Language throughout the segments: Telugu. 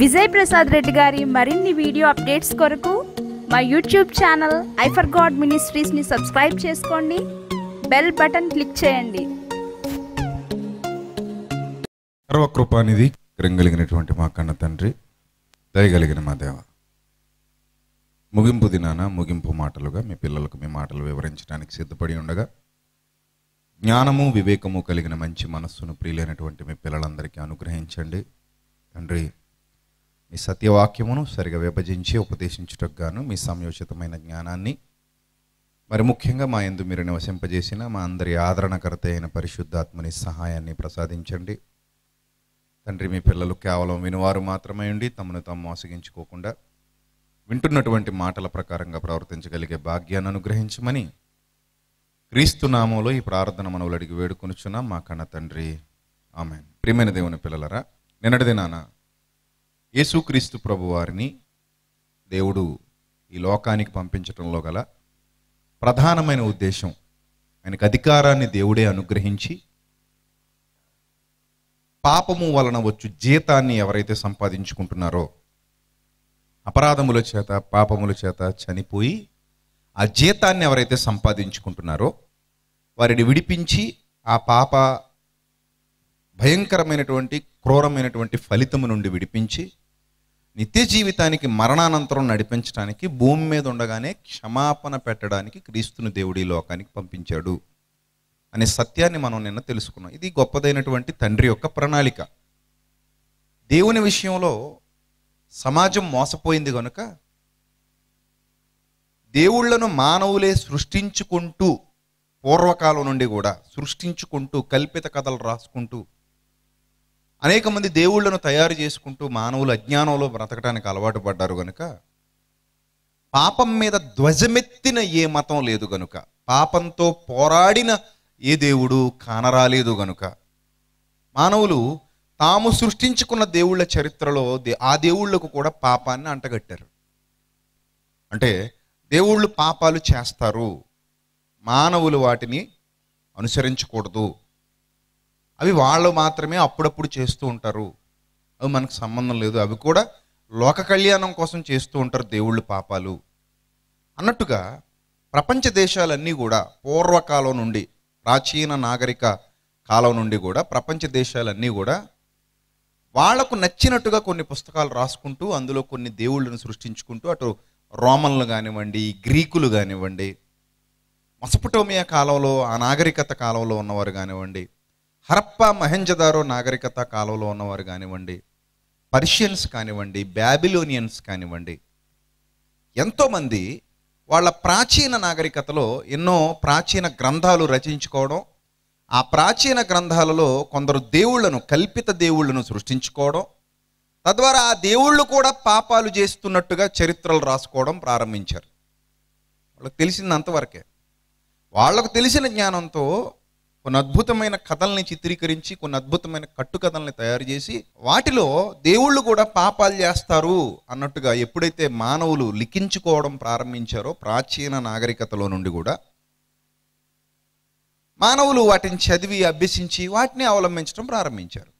విజయ్ ప్రసాద్ రెడ్డి గారి మరిన్ని వీడియో అప్డేట్స్ కొరకు మా యూట్యూబ్ ఛానల్ ఐఫర్ గాడ్ మినిస్ట్రీస్ని సబ్స్క్రైబ్ చేసుకోండి బెల్ బటన్ క్లిక్ చేయండి సర్వకృపానిధి కృంగలిగినటువంటి మా కన్న తండ్రి దయగలిగిన మా దేవ ముగింపు దినాన ముగింపు మాటలుగా మీ పిల్లలకు మీ మాటలు వివరించడానికి సిద్ధపడి ఉండగా జ్ఞానము వివేకము కలిగిన మంచి మనస్సును ప్రియులైనటువంటి మీ పిల్లలందరికీ అనుగ్రహించండి తండ్రి మీ సత్యవాక్యమును సరిగా విభజించి ఉపదేశించుటకు గాను మీ సంయోచితమైన జ్ఞానాన్ని మరి ముఖ్యంగా మా ఎందు మీరు నివసింపజేసిన మా అందరి ఆదరణకర్త అయిన పరిశుద్ధాత్మని సహాయాన్ని ప్రసాదించండి తండ్రి మీ పిల్లలు కేవలం వినివారు మాత్రమే ఉండి తమను తాము మోసగించుకోకుండా వింటున్నటువంటి మాటల ప్రకారంగా ప్రవర్తించగలిగే భాగ్యాన్ని అనుగ్రహించమని క్రీస్తునామంలో ఈ ప్రార్థన మనవులు అడిగి వేడుకొనుచున్నాం మా కన్న తండ్రి ఆమె ప్రియమైన దేవుని పిల్లలరా నిన్నటి నానా యేసుక్రీస్తు ప్రభువారిని దేవుడు ఈ లోకానికి పంపించడంలో గల ప్రధానమైన ఉద్దేశం ఆయనకు అధికారాన్ని దేవుడే అనుగ్రహించి పాపము వలన వచ్చు జీతాన్ని ఎవరైతే సంపాదించుకుంటున్నారో అపరాధముల చేత పాపముల చేత చనిపోయి ఆ జీతాన్ని ఎవరైతే సంపాదించుకుంటున్నారో వారిని విడిపించి ఆ పాప భయంకరమైనటువంటి క్రూరమైనటువంటి ఫలితము నుండి విడిపించి నిత్య జీవితానికి మరణానంతరం నడిపించడానికి భూమి మీద ఉండగానే క్షమాపణ పెట్టడానికి క్రీస్తుని దేవుడి లోకానికి పంపించాడు అనే సత్యాన్ని మనం నిన్న తెలుసుకున్నాం ఇది గొప్పదైనటువంటి తండ్రి యొక్క ప్రణాళిక దేవుని విషయంలో సమాజం మోసపోయింది కనుక దేవుళ్లను మానవులే సృష్టించుకుంటూ పూర్వకాలం నుండి కూడా సృష్టించుకుంటూ కల్పిత కథలు రాసుకుంటూ అనేక మంది దేవుళ్లను తయారు చేసుకుంటూ మానవులు అజ్ఞానంలో బ్రతకడానికి అలవాటు పడ్డారు గనుక పాపం మీద ధ్వజమెత్తిన ఏ మతం లేదు గనుక పాపంతో పోరాడిన ఏ దేవుడు కానరాలేదు గనుక మానవులు తాము సృష్టించుకున్న దేవుళ్ళ చరిత్రలో ఆ దేవుళ్లకు కూడా పాపాన్ని అంటగట్టారు అంటే దేవుళ్ళు పాపాలు చేస్తారు మానవులు వాటిని అనుసరించకూడదు అవి వాళ్ళు మాత్రమే అప్పుడప్పుడు చేస్తూ ఉంటారు అవి మనకు సంబంధం లేదు అవి కూడా లోక కళ్యాణం కోసం చేస్తూ ఉంటారు దేవుళ్ళు పాపాలు అన్నట్టుగా ప్రపంచ దేశాలన్నీ కూడా పూర్వకాలం నుండి ప్రాచీన నాగరిక కాలం నుండి కూడా ప్రపంచ దేశాలన్నీ కూడా వాళ్లకు నచ్చినట్టుగా కొన్ని పుస్తకాలు రాసుకుంటూ అందులో కొన్ని దేవుళ్ళను సృష్టించుకుంటూ అటు రోమన్లు కానివ్వండి గ్రీకులు కానివ్వండి మసపటోమియా కాలంలో ఆ నాగరికత కాలంలో ఉన్నవారు కానివ్వండి హరప్ప మహెంజదారో నాగరికత కాలంలో ఉన్నవారు కానివ్వండి పర్షియన్స్ కానివ్వండి బ్యాబిలోనియన్స్ కానివ్వండి ఎంతోమంది వాళ్ళ ప్రాచీన నాగరికతలో ఎన్నో ప్రాచీన గ్రంథాలు రచించుకోవడం ఆ ప్రాచీన గ్రంథాలలో కొందరు దేవుళ్లను కల్పిత దేవుళ్లను సృష్టించుకోవడం తద్వారా ఆ దేవుళ్ళు కూడా పాపాలు చేస్తున్నట్టుగా చరిత్రలు రాసుకోవడం ప్రారంభించారు వాళ్ళకి తెలిసింది అంతవరకే వాళ్ళకు తెలిసిన జ్ఞానంతో కొన్ని అద్భుతమైన కథల్ని చిత్రీకరించి కొన్ని అద్భుతమైన కట్టుకథల్ని తయారు చేసి వాటిలో దేవుళ్ళు కూడా పాపాలు చేస్తారు అన్నట్టుగా ఎప్పుడైతే మానవులు లిఖించుకోవడం ప్రారంభించారో ప్రాచీన నాగరికతలో నుండి కూడా మానవులు వాటిని చదివి అభ్యసించి వాటిని అవలంబించడం ప్రారంభించారు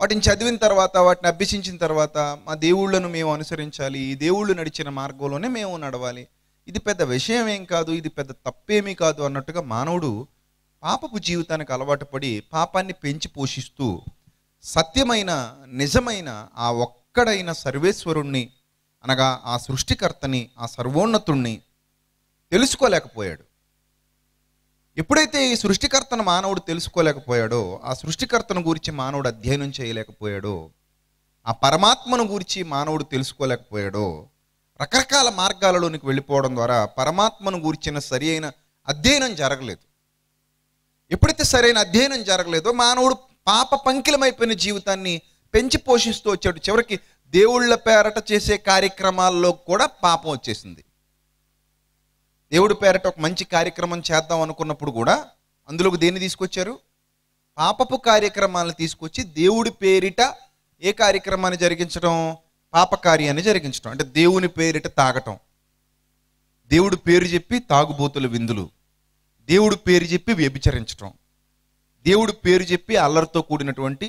వాటిని చదివిన తర్వాత వాటిని అభ్యసించిన తర్వాత మా దేవుళ్ళను మేము అనుసరించాలి ఈ దేవుళ్ళు నడిచిన మార్గంలోనే మేము నడవాలి ఇది పెద్ద విషయం ఏం కాదు ఇది పెద్ద తప్పేమీ కాదు అన్నట్టుగా మానవుడు పాపపు జీవితానికి అలవాటు పడి పాపాన్ని పెంచి పోషిస్తూ సత్యమైన నిజమైన ఆ ఒక్కడైన సర్వేశ్వరుణ్ణి అనగా ఆ సృష్టికర్తని ఆ సర్వోన్నతుణ్ణి తెలుసుకోలేకపోయాడు ఎప్పుడైతే ఈ సృష్టికర్తను మానవుడు తెలుసుకోలేకపోయాడో ఆ సృష్టికర్తను గురించి మానవుడు అధ్యయనం చేయలేకపోయాడో ఆ పరమాత్మను గురించి మానవుడు తెలుసుకోలేకపోయాడో రకరకాల మార్గాలలోనికి వెళ్ళిపోవడం ద్వారా పరమాత్మను గూర్చిన సరి అయిన అధ్యయనం జరగలేదు ఎప్పుడైతే సరైన అధ్యయనం జరగలేదో మానవుడు పాప పంకిలమైపోయిన జీవితాన్ని పెంచి పోషిస్తూ వచ్చాడు చివరికి దేవుళ్ళ పేరట చేసే కార్యక్రమాల్లో కూడా పాపం వచ్చేసింది దేవుడి పేరట ఒక మంచి కార్యక్రమం చేద్దాం అనుకున్నప్పుడు కూడా అందులోకి దేన్ని తీసుకొచ్చారు పాపపు కార్యక్రమాలను తీసుకొచ్చి దేవుడి పేరిట ఏ కార్యక్రమాన్ని జరిగించడం పాప కార్యాన్ని జరిగించడం అంటే దేవుని పేరిట తాగటం దేవుడి పేరు చెప్పి తాగుబోతుల విందులు దేవుడు పేరు చెప్పి వ్యభిచరించటం దేవుడు పేరు చెప్పి అల్లరితో కూడినటువంటి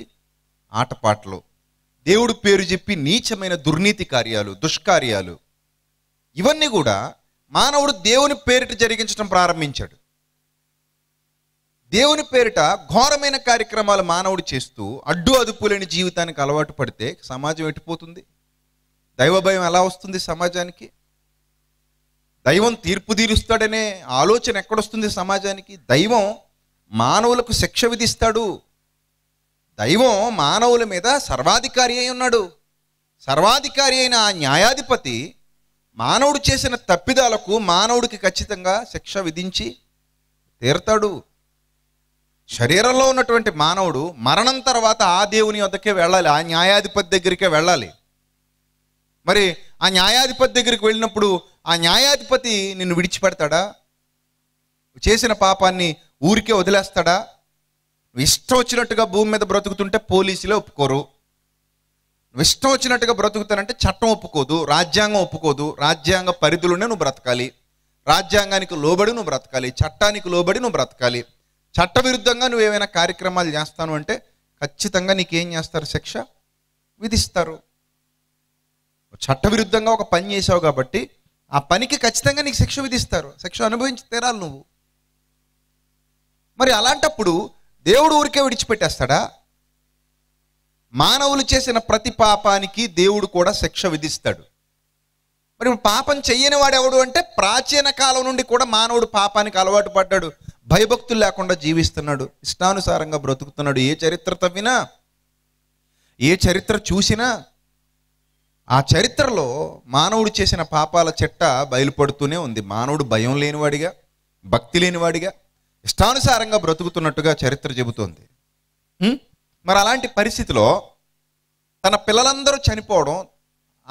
ఆటపాటలు దేవుడు పేరు చెప్పి నీచమైన దుర్నీతి కార్యాలు దుష్కార్యాలు ఇవన్నీ కూడా మానవుడు దేవుని పేరిట జరిగించడం ప్రారంభించాడు దేవుని పేరిట ఘోరమైన కార్యక్రమాలు మానవుడు చేస్తూ అడ్డు అదుపు లేని జీవితానికి అలవాటు పడితే సమాజం ఎట్టిపోతుంది దైవభయం ఎలా వస్తుంది సమాజానికి దైవం తీర్పు తీరుస్తాడనే ఆలోచన ఎక్కడొస్తుంది సమాజానికి దైవం మానవులకు శిక్ష విధిస్తాడు దైవం మానవుల మీద సర్వాధికారి అయి ఉన్నాడు సర్వాధికారి అయిన ఆ న్యాయాధిపతి మానవుడు చేసిన తప్పిదాలకు మానవుడికి ఖచ్చితంగా శిక్ష విధించి తీరతాడు శరీరంలో ఉన్నటువంటి మానవుడు మరణం తర్వాత ఆ దేవుని వద్దకే వెళ్ళాలి ఆ న్యాయాధిపతి దగ్గరికే వెళ్ళాలి మరి ఆ న్యాయాధిపతి దగ్గరికి వెళ్ళినప్పుడు ఆ న్యాయాధిపతి నిన్ను విడిచిపెడతాడా చేసిన పాపాన్ని ఊరికే వదిలేస్తాడా నువ్వు ఇష్టం వచ్చినట్టుగా భూమి మీద బ్రతుకుతుంటే పోలీసులే ఒప్పుకోరు నువ్వు ఇష్టం వచ్చినట్టుగా బ్రతుకుతానంటే చట్టం ఒప్పుకోదు రాజ్యాంగం ఒప్పుకోదు రాజ్యాంగ పరిధులునే నువ్వు బ్రతకాలి రాజ్యాంగానికి లోబడి నువ్వు బ్రతకాలి చట్టానికి లోబడి నువ్వు బ్రతకాలి చట్టవిరుద్ధంగా నువ్వు ఏమైనా కార్యక్రమాలు చేస్తాను అంటే ఖచ్చితంగా నీకేం చేస్తారు శిక్ష విధిస్తారు చట్టవిరుద్ధంగా ఒక పని చేసావు కాబట్టి ఆ పనికి ఖచ్చితంగా నీకు శిక్ష విధిస్తారు శిక్ష అనుభవించి తీరాలి నువ్వు మరి అలాంటప్పుడు దేవుడు ఊరికే విడిచిపెట్టేస్తాడా మానవులు చేసిన ప్రతి పాపానికి దేవుడు కూడా శిక్ష విధిస్తాడు మరి పాపం చెయ్యని వాడు ఎవడు అంటే ప్రాచీన కాలం నుండి కూడా మానవుడు పాపానికి అలవాటు పడ్డాడు భయభక్తులు లేకుండా జీవిస్తున్నాడు ఇష్టానుసారంగా బ్రతుకుతున్నాడు ఏ చరిత్ర తవ్వినా ఏ చరిత్ర చూసినా ఆ చరిత్రలో మానవుడు చేసిన పాపాల చెట్ట బయలుపడుతూనే ఉంది మానవుడు భయం లేనివాడిగా భక్తి లేనివాడిగా ఇష్టానుసారంగా బ్రతుకుతున్నట్టుగా చరిత్ర చెబుతోంది మరి అలాంటి పరిస్థితిలో తన పిల్లలందరూ చనిపోవడం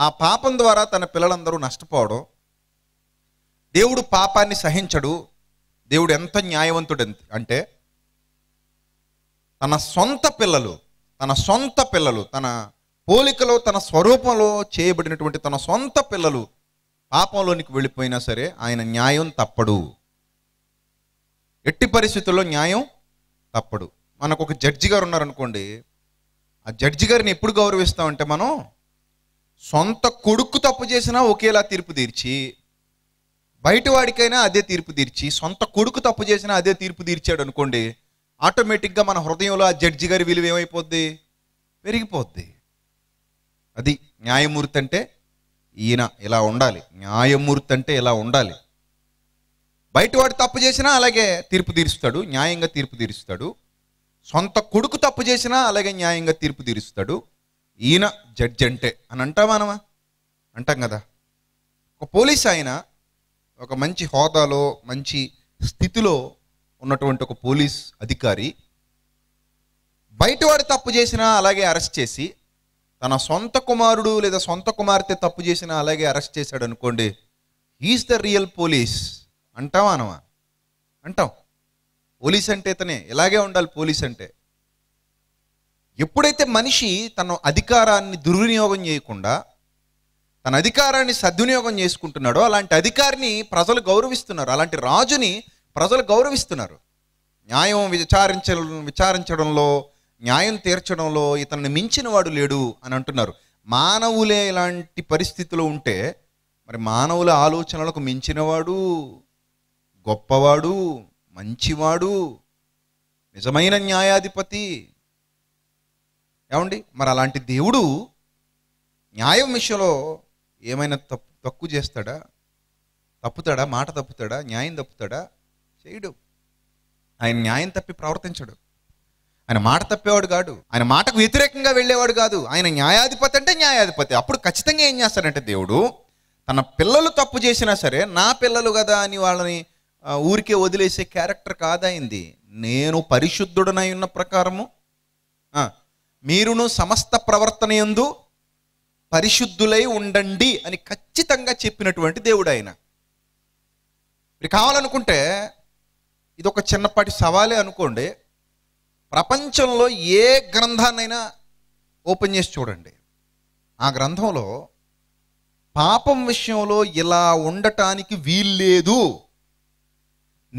ఆ పాపం ద్వారా తన పిల్లలందరూ నష్టపోవడం దేవుడు పాపాన్ని సహించడు దేవుడు ఎంత న్యాయవంతుడు అంటే తన సొంత పిల్లలు తన సొంత పిల్లలు తన పోలికలో తన స్వరూపంలో చేయబడినటువంటి తన సొంత పిల్లలు పాపంలోనికి వెళ్ళిపోయినా సరే ఆయన న్యాయం తప్పడు ఎట్టి పరిస్థితుల్లో న్యాయం తప్పడు మనకు ఒక జడ్జి గారు ఉన్నారనుకోండి ఆ జడ్జి గారిని ఎప్పుడు గౌరవిస్తామంటే మనం సొంత కొడుకు తప్పు చేసినా ఒకేలా తీర్పు తీర్చి బయటవాడికైనా అదే తీర్పు తీర్చి సొంత కొడుకు తప్పు చేసినా అదే తీర్పు తీర్చాడు అనుకోండి ఆటోమేటిక్గా మన హృదయంలో ఆ జడ్జి గారి విలువ ఏమైపోద్ది పెరిగిపోద్ది అది న్యాయమూర్తి అంటే ఈయన ఇలా ఉండాలి న్యాయమూర్తి అంటే ఇలా ఉండాలి బయటవాడు తప్పు చేసినా అలాగే తీర్పు తీరుస్తాడు న్యాయంగా తీర్పు తీరుస్తాడు సొంత కొడుకు తప్పు చేసినా అలాగే న్యాయంగా తీర్పు తీరుస్తాడు ఈయన జడ్జి అంటే అని అంటామా అంటాం కదా ఒక పోలీస్ ఆయన ఒక మంచి హోదాలో మంచి స్థితిలో ఉన్నటువంటి ఒక పోలీస్ అధికారి బయటవాడు తప్పు చేసినా అలాగే అరెస్ట్ చేసి తన సొంత కుమారుడు లేదా సొంత కుమార్తె తప్పు చేసిన అలాగే అరెస్ట్ చేశాడు అనుకోండి ఈజ్ ద రియల్ పోలీస్ అంటావా అనవా అంటాం పోలీస్ అంటే ఇతనే ఇలాగే ఉండాలి పోలీస్ అంటే ఎప్పుడైతే మనిషి తన అధికారాన్ని దుర్వినియోగం చేయకుండా తన అధికారాన్ని సద్వినియోగం చేసుకుంటున్నాడో అలాంటి అధికారిని ప్రజలు గౌరవిస్తున్నారు అలాంటి రాజుని ప్రజలు గౌరవిస్తున్నారు న్యాయం విచారించ విచారించడంలో న్యాయం తీర్చడంలో ఇతన్ని మించిన వాడు లేడు అని అంటున్నారు మానవులే ఇలాంటి పరిస్థితిలో ఉంటే మరి మానవుల ఆలోచనలకు మించినవాడు గొప్పవాడు మంచివాడు నిజమైన న్యాయాధిపతి ఏమండి మరి అలాంటి దేవుడు న్యాయం విషయంలో ఏమైనా తప్పు తక్కువ చేస్తాడా తప్పుతాడా మాట తప్పుతాడా న్యాయం తప్పుతాడా చేయడు ఆయన న్యాయం తప్పి ప్రవర్తించడు ఆయన మాట తప్పేవాడు కాడు ఆయన మాటకు వ్యతిరేకంగా వెళ్ళేవాడు కాదు ఆయన న్యాయాధిపతి అంటే న్యాయాధిపతి అప్పుడు ఖచ్చితంగా ఏం చేస్తాడంటే దేవుడు తన పిల్లలు తప్పు చేసినా సరే నా పిల్లలు కదా అని వాళ్ళని ఊరికే వదిలేసే క్యారెక్టర్ కాదైంది నేను పరిశుద్ధుడనై ఉన్న ప్రకారము మీరును సమస్త ప్రవర్తన ఎందు పరిశుద్ధులై ఉండండి అని ఖచ్చితంగా చెప్పినటువంటి దేవుడు ఆయన మీరు కావాలనుకుంటే ఇది ఒక చిన్నపాటి సవాలే అనుకోండి ప్రపంచంలో ఏ గ్రంథాన్నైనా ఓపెన్ చేసి చూడండి ఆ గ్రంథంలో పాపం విషయంలో ఇలా ఉండటానికి వీల్లేదు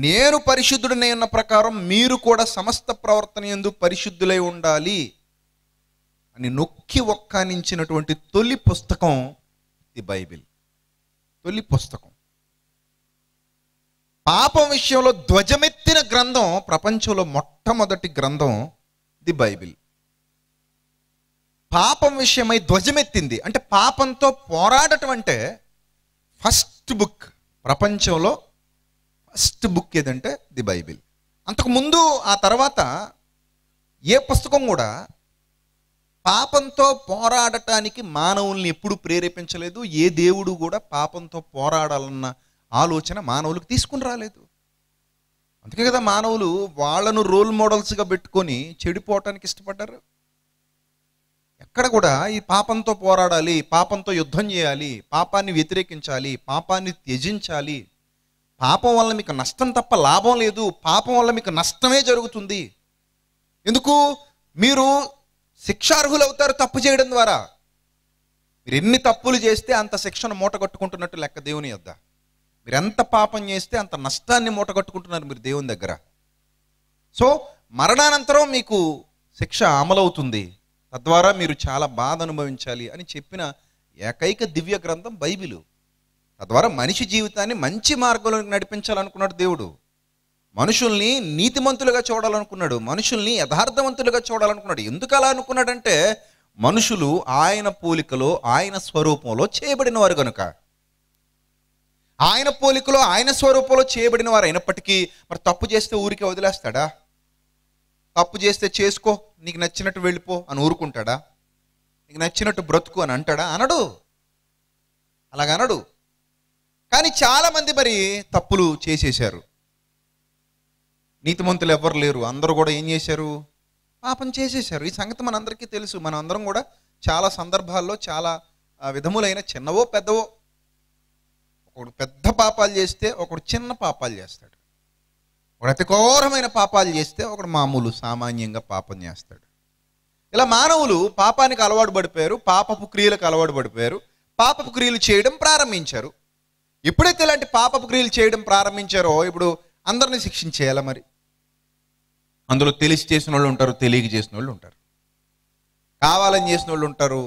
నేను పరిశుద్ధుడి ఉన్న ప్రకారం మీరు కూడా సమస్త ప్రవర్తన ఎందు పరిశుద్ధులై ఉండాలి అని నొక్కి ఒక్కానించినటువంటి తొలి పుస్తకం ది బైబిల్ తొలి పుస్తకం పాపం విషయంలో ధ్వజమెత్తిన గ్రంథం ప్రపంచంలో మొట్టమొదటి గ్రంథం ది బైబిల్ పాపం విషయమై ధ్వజమెత్తింది అంటే పాపంతో పోరాడటం అంటే ఫస్ట్ బుక్ ప్రపంచంలో ఫస్ట్ బుక్ ఏదంటే ది బైబిల్ అంతకుముందు ఆ తర్వాత ఏ పుస్తకం కూడా పాపంతో పోరాడటానికి మానవుల్ని ఎప్పుడు ప్రేరేపించలేదు ఏ దేవుడు కూడా పాపంతో పోరాడాలన్న ఆలోచన మానవులకు తీసుకుని రాలేదు అందుకే కదా మానవులు వాళ్ళను రోల్ మోడల్స్గా పెట్టుకొని చెడిపోవటానికి ఇష్టపడ్డారు ఎక్కడ కూడా ఈ పాపంతో పోరాడాలి పాపంతో యుద్ధం చేయాలి పాపాన్ని వ్యతిరేకించాలి పాపాన్ని త్యజించాలి పాపం వల్ల మీకు నష్టం తప్ప లాభం లేదు పాపం వల్ల మీకు నష్టమే జరుగుతుంది ఎందుకు మీరు శిక్షార్హులు అవుతారు తప్పు చేయడం ద్వారా మీరు ఎన్ని తప్పులు చేస్తే అంత శిక్షను కట్టుకుంటున్నట్టు లెక్క దేవుని వద్దా మీరు ఎంత పాపం చేస్తే అంత నష్టాన్ని మూటగట్టుకుంటున్నారు మీరు దేవుని దగ్గర సో మరణానంతరం మీకు శిక్ష అమలవుతుంది తద్వారా మీరు చాలా బాధ అనుభవించాలి అని చెప్పిన ఏకైక దివ్య గ్రంథం బైబిల్ తద్వారా మనిషి జీవితాన్ని మంచి మార్గంలోకి నడిపించాలనుకున్నాడు దేవుడు మనుషుల్ని నీతిమంతులుగా చూడాలనుకున్నాడు మనుషుల్ని యథార్థవంతులుగా చూడాలనుకున్నాడు ఎందుకు అలా అనుకున్నాడంటే మనుషులు ఆయన పోలికలో ఆయన స్వరూపంలో చేయబడిన వారు కనుక ఆయన పోలికలో ఆయన స్వరూపంలో చేయబడిన వారు అయినప్పటికీ మరి తప్పు చేస్తే ఊరికే వదిలేస్తాడా తప్పు చేస్తే చేసుకో నీకు నచ్చినట్టు వెళ్ళిపో అని ఊరుకుంటాడా నీకు నచ్చినట్టు బ్రతుకు అని అంటాడా అనడు అలాగనడు కానీ చాలామంది మరి తప్పులు చేసేశారు నీతిమంతులు ఎవ్వరు లేరు అందరూ కూడా ఏం చేశారు పాపం చేసేశారు ఈ సంగతి మనందరికీ తెలుసు మనందరం కూడా చాలా సందర్భాల్లో చాలా విధములైన చిన్నవో పెద్దవో ఒకడు పెద్ద పాపాలు చేస్తే ఒకడు చిన్న పాపాలు చేస్తాడు ఒకడు అతి ఘోరమైన పాపాలు చేస్తే ఒకడు మామూలు సామాన్యంగా పాపం చేస్తాడు ఇలా మానవులు పాపానికి అలవాటు పడిపోయారు పాపపు క్రియలకు అలవాటు పడిపోయారు పాపపు క్రియలు చేయడం ప్రారంభించారు ఎప్పుడైతే ఇలాంటి పాపపు క్రియలు చేయడం ప్రారంభించారో ఇప్పుడు అందరిని శిక్షించేయాల మరి అందులో తెలిసి చేసిన వాళ్ళు ఉంటారు తెలియక చేసిన వాళ్ళు ఉంటారు కావాలని చేసిన వాళ్ళు ఉంటారు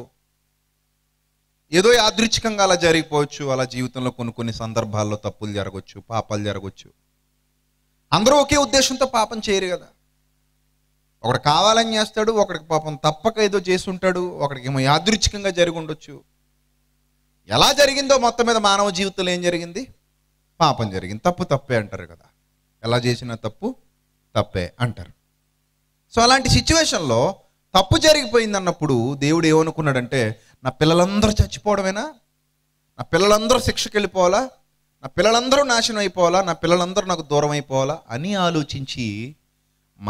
ఏదో యాదృచ్ఛికంగా అలా జరిగిపోవచ్చు అలా జీవితంలో కొన్ని కొన్ని సందర్భాల్లో తప్పులు జరగవచ్చు పాపాలు జరగవచ్చు అందరూ ఒకే ఉద్దేశంతో పాపం చేయరు కదా ఒకడు కావాలని చేస్తాడు ఒకడికి పాపం తప్పక ఏదో చేసి ఉంటాడు ఒకడికి ఏమో యాదృచ్ఛికంగా జరిగి ఉండొచ్చు ఎలా జరిగిందో మొత్తం మీద మానవ జీవితంలో ఏం జరిగింది పాపం జరిగింది తప్పు తప్పే అంటారు కదా ఎలా చేసినా తప్పు తప్పే అంటారు సో అలాంటి సిచ్యువేషన్లో తప్పు జరిగిపోయింది అన్నప్పుడు దేవుడు ఏమనుకున్నాడంటే నా పిల్లలందరూ చచ్చిపోవడమేనా నా పిల్లలందరూ శిక్షకు వెళ్ళిపోవాలా నా పిల్లలందరూ నాశనం అయిపోవాలా నా పిల్లలందరూ నాకు దూరం అయిపోవాలా అని ఆలోచించి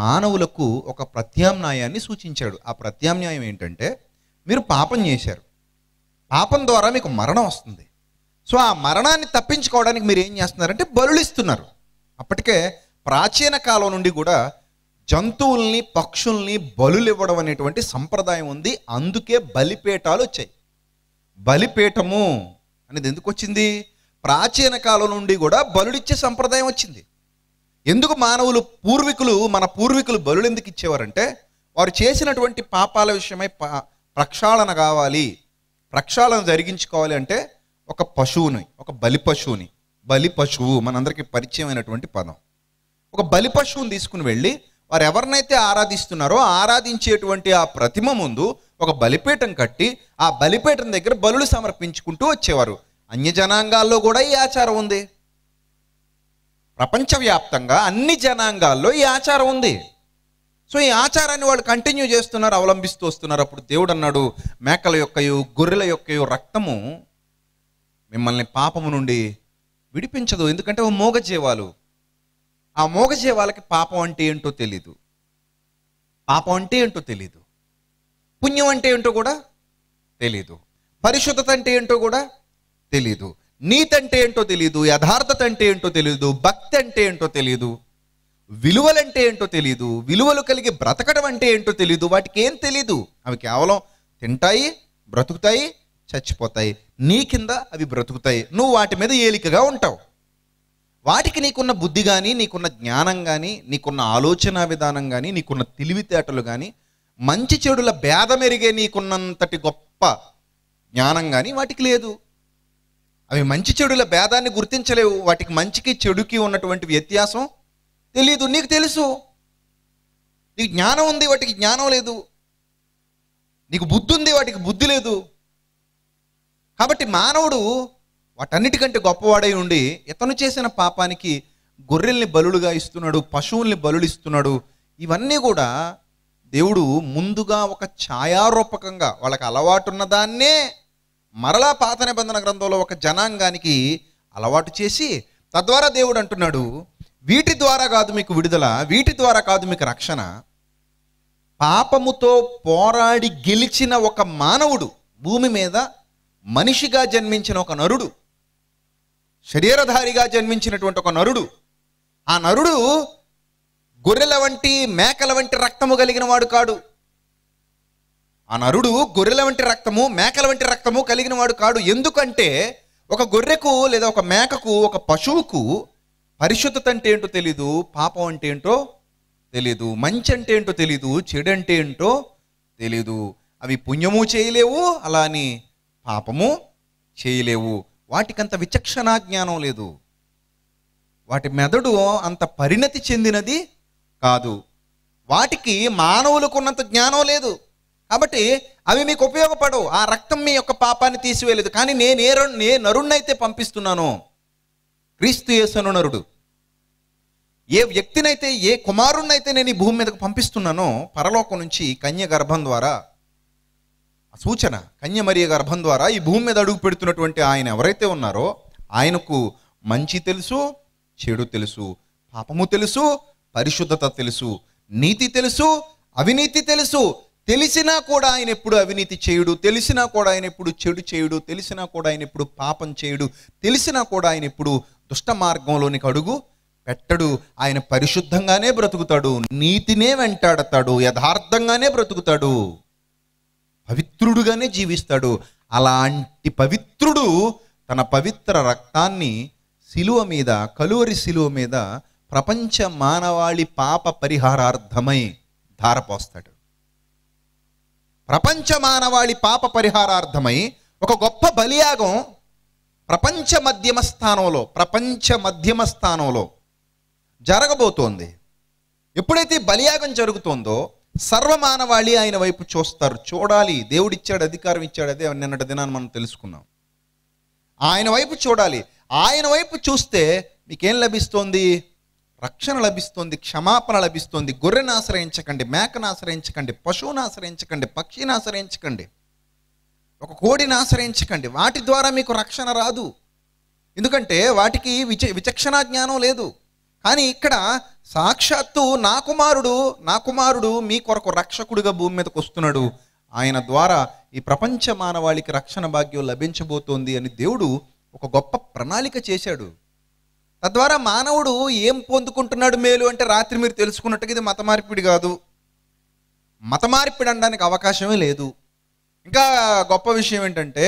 మానవులకు ఒక ప్రత్యామ్నాయాన్ని సూచించాడు ఆ ప్రత్యామ్నాయం ఏంటంటే మీరు పాపం చేశారు పాపం ద్వారా మీకు మరణం వస్తుంది సో ఆ మరణాన్ని తప్పించుకోవడానికి మీరు ఏం చేస్తున్నారంటే బలులిస్తున్నారు అప్పటికే ప్రాచీన కాలం నుండి కూడా జంతువుల్ని పక్షుల్ని బలులివ్వడం ఇవ్వడం అనేటువంటి సంప్రదాయం ఉంది అందుకే బలిపేటాలు వచ్చాయి బలిపేటము అనేది ఎందుకు వచ్చింది ప్రాచీన కాలం నుండి కూడా బలుడిచ్చే సంప్రదాయం వచ్చింది ఎందుకు మానవులు పూర్వీకులు మన పూర్వీకులు బలులు ఎందుకు ఇచ్చేవారంటే వారు చేసినటువంటి పాపాల విషయమై ప్రక్షాళన కావాలి ప్రక్షాళన జరిగించుకోవాలి అంటే ఒక పశువుని ఒక బలి పశువుని బలి పశువు మనందరికీ పరిచయమైనటువంటి పదం ఒక బలి పశువుని తీసుకుని వెళ్ళి వారు ఎవరినైతే ఆరాధిస్తున్నారో ఆరాధించేటువంటి ఆ ప్రతిమ ముందు ఒక బలిపీఠం కట్టి ఆ బలిపీఠం దగ్గర బలులు సమర్పించుకుంటూ వచ్చేవారు అన్య జనాంగాల్లో కూడా ఈ ఆచారం ఉంది ప్రపంచవ్యాప్తంగా అన్ని జనాంగాల్లో ఈ ఆచారం ఉంది సో ఈ ఆచారాన్ని వాళ్ళు కంటిన్యూ చేస్తున్నారు అవలంబిస్తూ వస్తున్నారు అప్పుడు దేవుడు అన్నాడు మేకల యొక్కయు గొర్రెల యొక్కయు రక్తము మిమ్మల్ని పాపము నుండి విడిపించదు ఎందుకంటే ఓ మోగజీవాలు ఆ వాళ్ళకి పాపం అంటే ఏంటో తెలీదు పాపం అంటే ఏంటో తెలీదు పుణ్యం అంటే ఏంటో కూడా తెలీదు పరిశుద్ధత అంటే ఏంటో కూడా తెలీదు నీతి అంటే ఏంటో తెలీదు యథార్థత అంటే ఏంటో తెలీదు భక్తి అంటే ఏంటో తెలీదు అంటే ఏంటో తెలీదు విలువలు కలిగి బ్రతకడం అంటే ఏంటో తెలీదు వాటికి ఏం తెలీదు అవి కేవలం తింటాయి బ్రతుకుతాయి చచ్చిపోతాయి నీ కింద అవి బ్రతుకుతాయి నువ్వు వాటి మీద ఏలికగా ఉంటావు వాటికి నీకున్న బుద్ధి కానీ నీకున్న జ్ఞానం కానీ నీకున్న ఆలోచన విధానం కానీ నీకున్న తెలివితేటలు కానీ మంచి చెడుల భేదమెరిగే నీకున్నంతటి గొప్ప జ్ఞానం కానీ వాటికి లేదు అవి మంచి చెడుల భేదాన్ని గుర్తించలేవు వాటికి మంచికి చెడుకి ఉన్నటువంటి వ్యత్యాసం తెలియదు నీకు తెలుసు నీకు జ్ఞానం ఉంది వాటికి జ్ఞానం లేదు నీకు బుద్ధి ఉంది వాటికి బుద్ధి లేదు కాబట్టి మానవుడు వాటన్నిటికంటే గొప్పవాడై ఉండి ఇతను చేసిన పాపానికి గొర్రెల్ని బలులుగా ఇస్తున్నాడు పశువుల్ని బలులు ఇస్తున్నాడు ఇవన్నీ కూడా దేవుడు ముందుగా ఒక ఛాయారూపకంగా వాళ్ళకి అలవాటు ఉన్నదాన్నే దాన్నే మరలా పాత నిబంధన గ్రంథంలో ఒక జనాంగానికి అలవాటు చేసి తద్వారా దేవుడు అంటున్నాడు వీటి ద్వారా కాదు మీకు విడుదల వీటి ద్వారా కాదు మీకు రక్షణ పాపముతో పోరాడి గెలిచిన ఒక మానవుడు భూమి మీద మనిషిగా జన్మించిన ఒక నరుడు శరీరధారిగా జన్మించినటువంటి ఒక నరుడు ఆ నరుడు గొర్రెల వంటి మేకల వంటి రక్తము కలిగిన వాడు కాడు ఆ నరుడు గొర్రెల వంటి రక్తము మేకల వంటి రక్తము కలిగిన వాడు కాడు ఎందుకంటే ఒక గొర్రెకు లేదా ఒక మేకకు ఒక పశువుకు పరిశుద్ధత అంటే ఏంటో తెలీదు పాపం అంటే ఏంటో తెలీదు మంచి అంటే ఏంటో తెలీదు చెడు అంటే ఏంటో తెలీదు అవి పుణ్యము చేయలేవు అలానే పాపము చేయలేవు వాటికంత విచక్షణ జ్ఞానం లేదు వాటి మెదడు అంత పరిణతి చెందినది కాదు వాటికి మానవులకు ఉన్నంత జ్ఞానం లేదు కాబట్టి అవి మీకు ఉపయోగపడవు ఆ రక్తం మీ యొక్క పాపాన్ని తీసివేయలేదు కానీ నేను ఏ నే నరుణ్ణైతే పంపిస్తున్నాను క్రీస్తు యేసను నరుడు ఏ వ్యక్తినైతే ఏ కుమారుణ్ణైతే నేను ఈ భూమి మీదకు పంపిస్తున్నానో పరలోకం నుంచి కన్య గర్భం ద్వారా సూచన కన్యమరియ గర్భం ద్వారా ఈ భూమి మీద అడుగు పెడుతున్నటువంటి ఆయన ఎవరైతే ఉన్నారో ఆయనకు మంచి తెలుసు చెడు తెలుసు పాపము తెలుసు పరిశుద్ధత తెలుసు నీతి తెలుసు అవినీతి తెలుసు తెలిసినా కూడా ఆయన ఎప్పుడు అవినీతి చేయుడు తెలిసినా కూడా ఆయన ఎప్పుడు చెడు చేయుడు తెలిసినా కూడా ఆయన ఎప్పుడు పాపం చేయుడు తెలిసినా కూడా ఆయన ఎప్పుడు దుష్ట మార్గంలోనికి అడుగు పెట్టడు ఆయన పరిశుద్ధంగానే బ్రతుకుతాడు నీతినే వెంటాడతాడు యథార్థంగానే బ్రతుకుతాడు పవిత్రుడుగానే జీవిస్తాడు అలాంటి పవిత్రుడు తన పవిత్ర రక్తాన్ని శిలువ మీద కలువరి శిలువ మీద ప్రపంచ మానవాళి పాప పరిహారార్థమై ధారపోస్తాడు ప్రపంచ మానవాళి పాప పరిహారార్థమై ఒక గొప్ప బలియాగం ప్రపంచ మధ్యమ స్థానంలో ప్రపంచ మధ్యమ స్థానంలో జరగబోతోంది ఎప్పుడైతే బలియాగం జరుగుతోందో సర్వమానవాళి ఆయన వైపు చూస్తారు చూడాలి దేవుడిచ్చాడు అధికారం ఇచ్చాడు అదే నిన్నటి దినాన్ని మనం తెలుసుకున్నాం ఆయన వైపు చూడాలి ఆయన వైపు చూస్తే మీకేం లభిస్తోంది రక్షణ లభిస్తోంది క్షమాపణ లభిస్తోంది గొర్రెను ఆశ్రయించకండి మేకను ఆశ్రయించకండి పశువును ఆశ్రయించకండి పక్షిని ఆశ్రయించకండి ఒక కోడిని ఆశ్రయించకండి వాటి ద్వారా మీకు రక్షణ రాదు ఎందుకంటే వాటికి విచ విచక్షణా జ్ఞానం లేదు కానీ ఇక్కడ సాక్షాత్తు నా కుమారుడు నా కుమారుడు మీ కొరకు రక్షకుడిగా భూమి మీదకు వస్తున్నాడు ఆయన ద్వారా ఈ ప్రపంచ మానవాళికి రక్షణ భాగ్యం లభించబోతోంది అని దేవుడు ఒక గొప్ప ప్రణాళిక చేశాడు తద్వారా మానవుడు ఏం పొందుకుంటున్నాడు మేలు అంటే రాత్రి మీరు తెలుసుకున్నట్టుగా ఇది మతమార్పిడి కాదు మతమార్పిడి అనడానికి అవకాశమే లేదు ఇంకా గొప్ప విషయం ఏంటంటే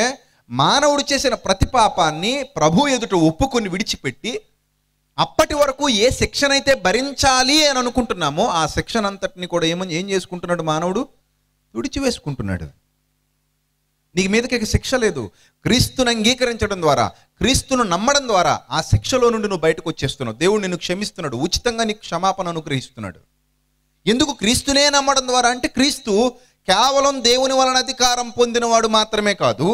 మానవుడు చేసిన ప్రతి పాపాన్ని ప్రభు ఎదుట ఒప్పుకొని విడిచిపెట్టి అప్పటి వరకు ఏ శిక్షణ అయితే భరించాలి అని అనుకుంటున్నామో ఆ శిక్షణ అంతటిని కూడా ఏమని ఏం చేసుకుంటున్నాడు మానవుడు తుడిచివేసుకుంటున్నాడు నీకు మీదకి శిక్ష లేదు క్రీస్తును అంగీకరించడం ద్వారా క్రీస్తును నమ్మడం ద్వారా ఆ శిక్షలో నుండి నువ్వు బయటకు వచ్చేస్తున్నావు దేవుడు నిన్ను క్షమిస్తున్నాడు ఉచితంగా నీకు క్షమాపణ అనుగ్రహిస్తున్నాడు ఎందుకు క్రీస్తునే నమ్మడం ద్వారా అంటే క్రీస్తు కేవలం దేవుని వలన అధికారం పొందినవాడు మాత్రమే కాదు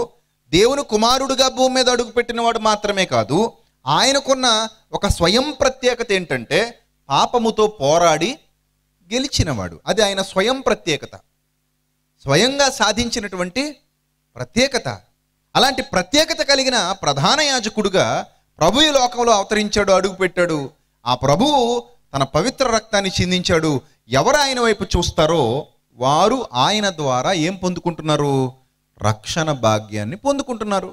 దేవుని కుమారుడుగా భూమి మీద అడుగుపెట్టినవాడు మాత్రమే కాదు ఆయనకున్న ఒక స్వయం ప్రత్యేకత ఏంటంటే పాపముతో పోరాడి గెలిచినవాడు అది ఆయన స్వయం ప్రత్యేకత స్వయంగా సాధించినటువంటి ప్రత్యేకత అలాంటి ప్రత్యేకత కలిగిన ప్రధాన యాజకుడుగా ప్రభు ఈ లోకంలో అవతరించాడు అడుగుపెట్టాడు ఆ ప్రభువు తన పవిత్ర రక్తాన్ని చిందించాడు ఎవరు ఆయన వైపు చూస్తారో వారు ఆయన ద్వారా ఏం పొందుకుంటున్నారు రక్షణ భాగ్యాన్ని పొందుకుంటున్నారు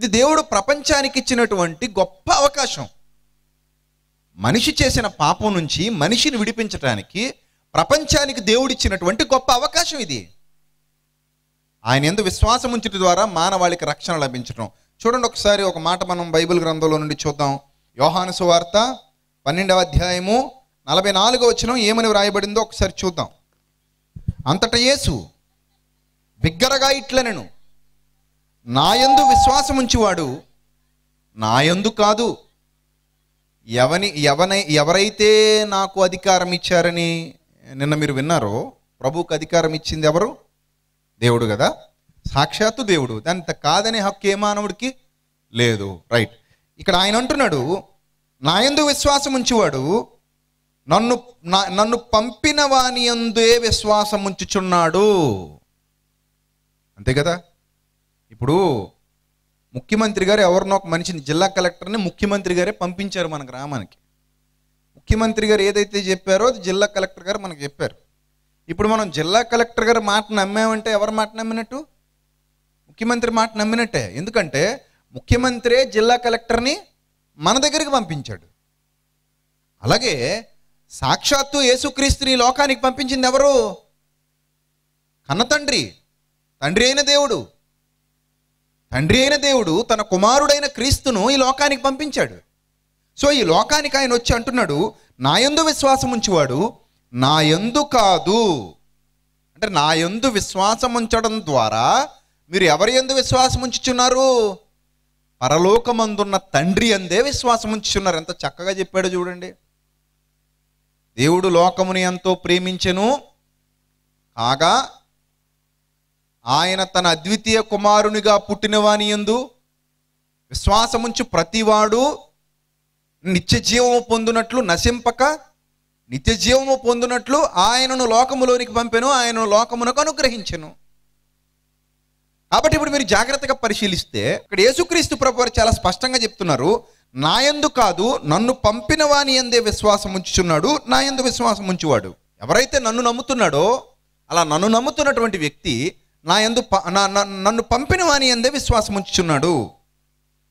ఇది దేవుడు ప్రపంచానికి ఇచ్చినటువంటి గొప్ప అవకాశం మనిషి చేసిన పాపం నుంచి మనిషిని విడిపించడానికి ప్రపంచానికి దేవుడిచ్చినటువంటి గొప్ప అవకాశం ఇది ఆయన ఎందు విశ్వాసం ఉంచడం ద్వారా మానవాళికి రక్షణ లభించడం చూడండి ఒకసారి ఒక మాట మనం బైబిల్ గ్రంథంలో నుండి చూద్దాం యోహాను సువార్త పన్నెండవ అధ్యాయము నలభై నాలుగో వచ్చిన ఏమని వ్రాయబడిందో ఒకసారి చూద్దాం అంతట యేసు బిగ్గరగా ఇట్లనను నాయందు విశ్వాసం ఉంచువాడు నాయందు కాదు ఎవని ఎవనై ఎవరైతే నాకు అధికారం ఇచ్చారని నిన్న మీరు విన్నారో ప్రభుకు అధికారం ఇచ్చింది ఎవరు దేవుడు కదా సాక్షాత్తు దేవుడు దాని కాదనే హక్కు ఏ మానవుడికి లేదు రైట్ ఇక్కడ ఆయన అంటున్నాడు నాయందు విశ్వాసం ఉంచివాడు నన్ను నన్ను పంపిన వాని ఎందుయే విశ్వాసం ఉంచుచున్నాడు అంతే కదా ఇప్పుడు ముఖ్యమంత్రి గారు ఎవరినో ఒక మనిషిని జిల్లా కలెక్టర్ని ముఖ్యమంత్రి గారే పంపించారు మన గ్రామానికి ముఖ్యమంత్రి గారు ఏదైతే చెప్పారో అది జిల్లా కలెక్టర్ గారు మనకు చెప్పారు ఇప్పుడు మనం జిల్లా కలెక్టర్ గారు మాట నమ్మామంటే ఎవరు మాట నమ్మినట్టు ముఖ్యమంత్రి మాట నమ్మినట్టే ఎందుకంటే ముఖ్యమంత్రే జిల్లా కలెక్టర్ని మన దగ్గరికి పంపించాడు అలాగే సాక్షాత్తు యేసుక్రీస్తుని లోకానికి పంపించింది ఎవరు కన్న తండ్రి తండ్రి అయిన దేవుడు తండ్రి అయిన దేవుడు తన కుమారుడైన క్రీస్తును ఈ లోకానికి పంపించాడు సో ఈ లోకానికి ఆయన వచ్చి అంటున్నాడు నా యందు విశ్వాసం ఉంచేవాడు నా యందు కాదు అంటే నా యందు విశ్వాసం ఉంచడం ద్వారా మీరు ఎవరి ఎందు విశ్వాసం ఉంచుచున్నారు పరలోకమందున్న తండ్రి అందే విశ్వాసం ఉంచుచున్నారు ఎంత చక్కగా చెప్పాడు చూడండి దేవుడు లోకముని ఎంతో ప్రేమించెను కాగా ఆయన తన అద్వితీయ కుమారునిగా పుట్టినవాని ఎందు విశ్వాసముంచు ప్రతివాడు నిత్య జీవము పొందునట్లు నశింపక నిత్య జీవము పొందినట్లు ఆయనను లోకములోనికి పంపెను ఆయనను లోకమునకు అనుగ్రహించను కాబట్టి ఇప్పుడు మీరు జాగ్రత్తగా పరిశీలిస్తే ఇక్కడ యేసుక్రీస్తు ప్రభు చాలా స్పష్టంగా చెప్తున్నారు నాయందు కాదు నన్ను పంపిన వాని ఎందే విశ్వాసం ఉంచుచున్నాడు నాయందు విశ్వాసం ఉంచువాడు ఎవరైతే నన్ను నమ్ముతున్నాడో అలా నన్ను నమ్ముతున్నటువంటి వ్యక్తి నా ఎందు నన్ను పంపిన వాని ఎందే విశ్వాసం ఉంచుచున్నాడు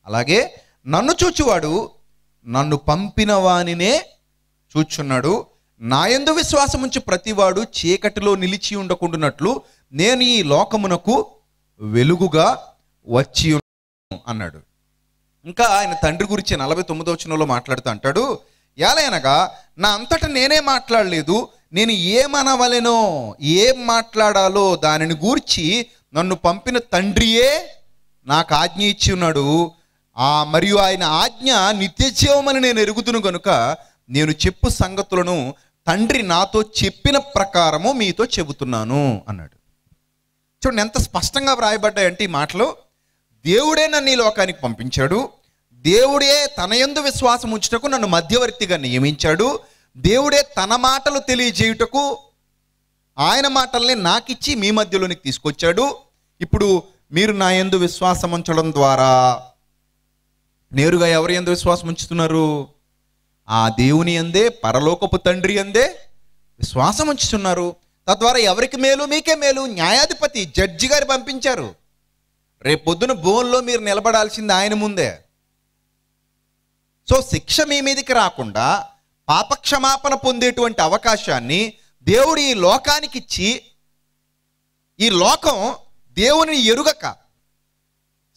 అలాగే నన్ను చూచువాడు నన్ను పంపిన వానినే చూచున్నాడు నా ఎందు విశ్వాసం ఉంచి ప్రతివాడు చీకటిలో నిలిచి ఉండకుండానట్లు నేను ఈ లోకమునకు వెలుగుగా వచ్చి అన్నాడు ఇంకా ఆయన తండ్రి గురించి నలభై తొమ్మిదో చిన్నలో మాట్లాడుతూ అంటాడు అనగా నా అంతటా నేనే మాట్లాడలేదు నేను ఏమనవలెనో ఏం మాట్లాడాలో దానిని గూర్చి నన్ను పంపిన తండ్రియే నాకు ఆజ్ఞ ఇచ్చి ఉన్నాడు ఆ మరియు ఆయన ఆజ్ఞ నిత్యజీవమని నేను ఎరుగుతును కనుక నేను చెప్పు సంగతులను తండ్రి నాతో చెప్పిన ప్రకారము మీతో చెబుతున్నాను అన్నాడు చూడండి ఎంత స్పష్టంగా వ్రాయబడ్డాయంటే ఈ మాటలు దేవుడే నన్ను ఈ లోకానికి పంపించాడు దేవుడే తన ఎందు విశ్వాసం ఉంచటకు నన్ను మధ్యవర్తిగా నియమించాడు దేవుడే తన మాటలు తెలియజేయుటకు ఆయన మాటల్ని నాకిచ్చి మీ మధ్యలోనికి తీసుకొచ్చాడు ఇప్పుడు మీరు నా ఎందు విశ్వాసం ఉంచడం ద్వారా నేరుగా ఎవరి ఎందు విశ్వాసం ఉంచుతున్నారు ఆ దేవుని అందే పరలోకపు తండ్రి అందే విశ్వాసం ఉంచుతున్నారు తద్వారా ఎవరికి మేలు మీకే మేలు న్యాయాధిపతి జడ్జి గారు పంపించారు రేపొద్దున భూమిలో మీరు నిలబడాల్సింది ఆయన ముందే సో శిక్ష మీ మీదకి రాకుండా పాపక్షమాపణ పొందేటువంటి అవకాశాన్ని దేవుడు ఈ లోకానికి ఇచ్చి ఈ లోకం దేవుని ఎరుగక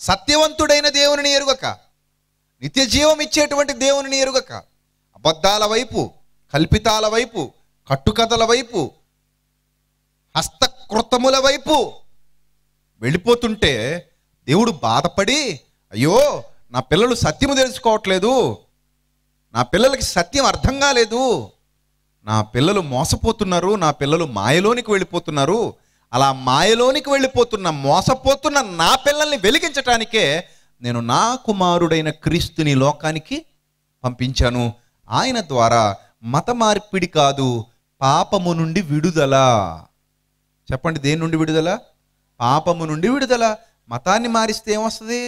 సత్యవంతుడైన దేవుని ఎరుగక నిత్య జీవం ఇచ్చేటువంటి దేవుని ఎరుగక అబద్ధాల వైపు కల్పితాల వైపు కట్టుకథల వైపు హస్తకృతముల వైపు వెళ్ళిపోతుంటే దేవుడు బాధపడి అయ్యో నా పిల్లలు సత్యము తెలుసుకోవట్లేదు నా పిల్లలకి సత్యం అర్థం కాలేదు నా పిల్లలు మోసపోతున్నారు నా పిల్లలు మాయలోనికి వెళ్ళిపోతున్నారు అలా మాయలోనికి వెళ్ళిపోతున్న మోసపోతున్న నా పిల్లల్ని వెలిగించటానికే నేను నా కుమారుడైన క్రీస్తుని లోకానికి పంపించాను ఆయన ద్వారా మత మార్పిడి కాదు పాపము నుండి విడుదల చెప్పండి దేని నుండి విడుదల పాపము నుండి విడుదల మతాన్ని మారిస్తే ఏమొస్తుంది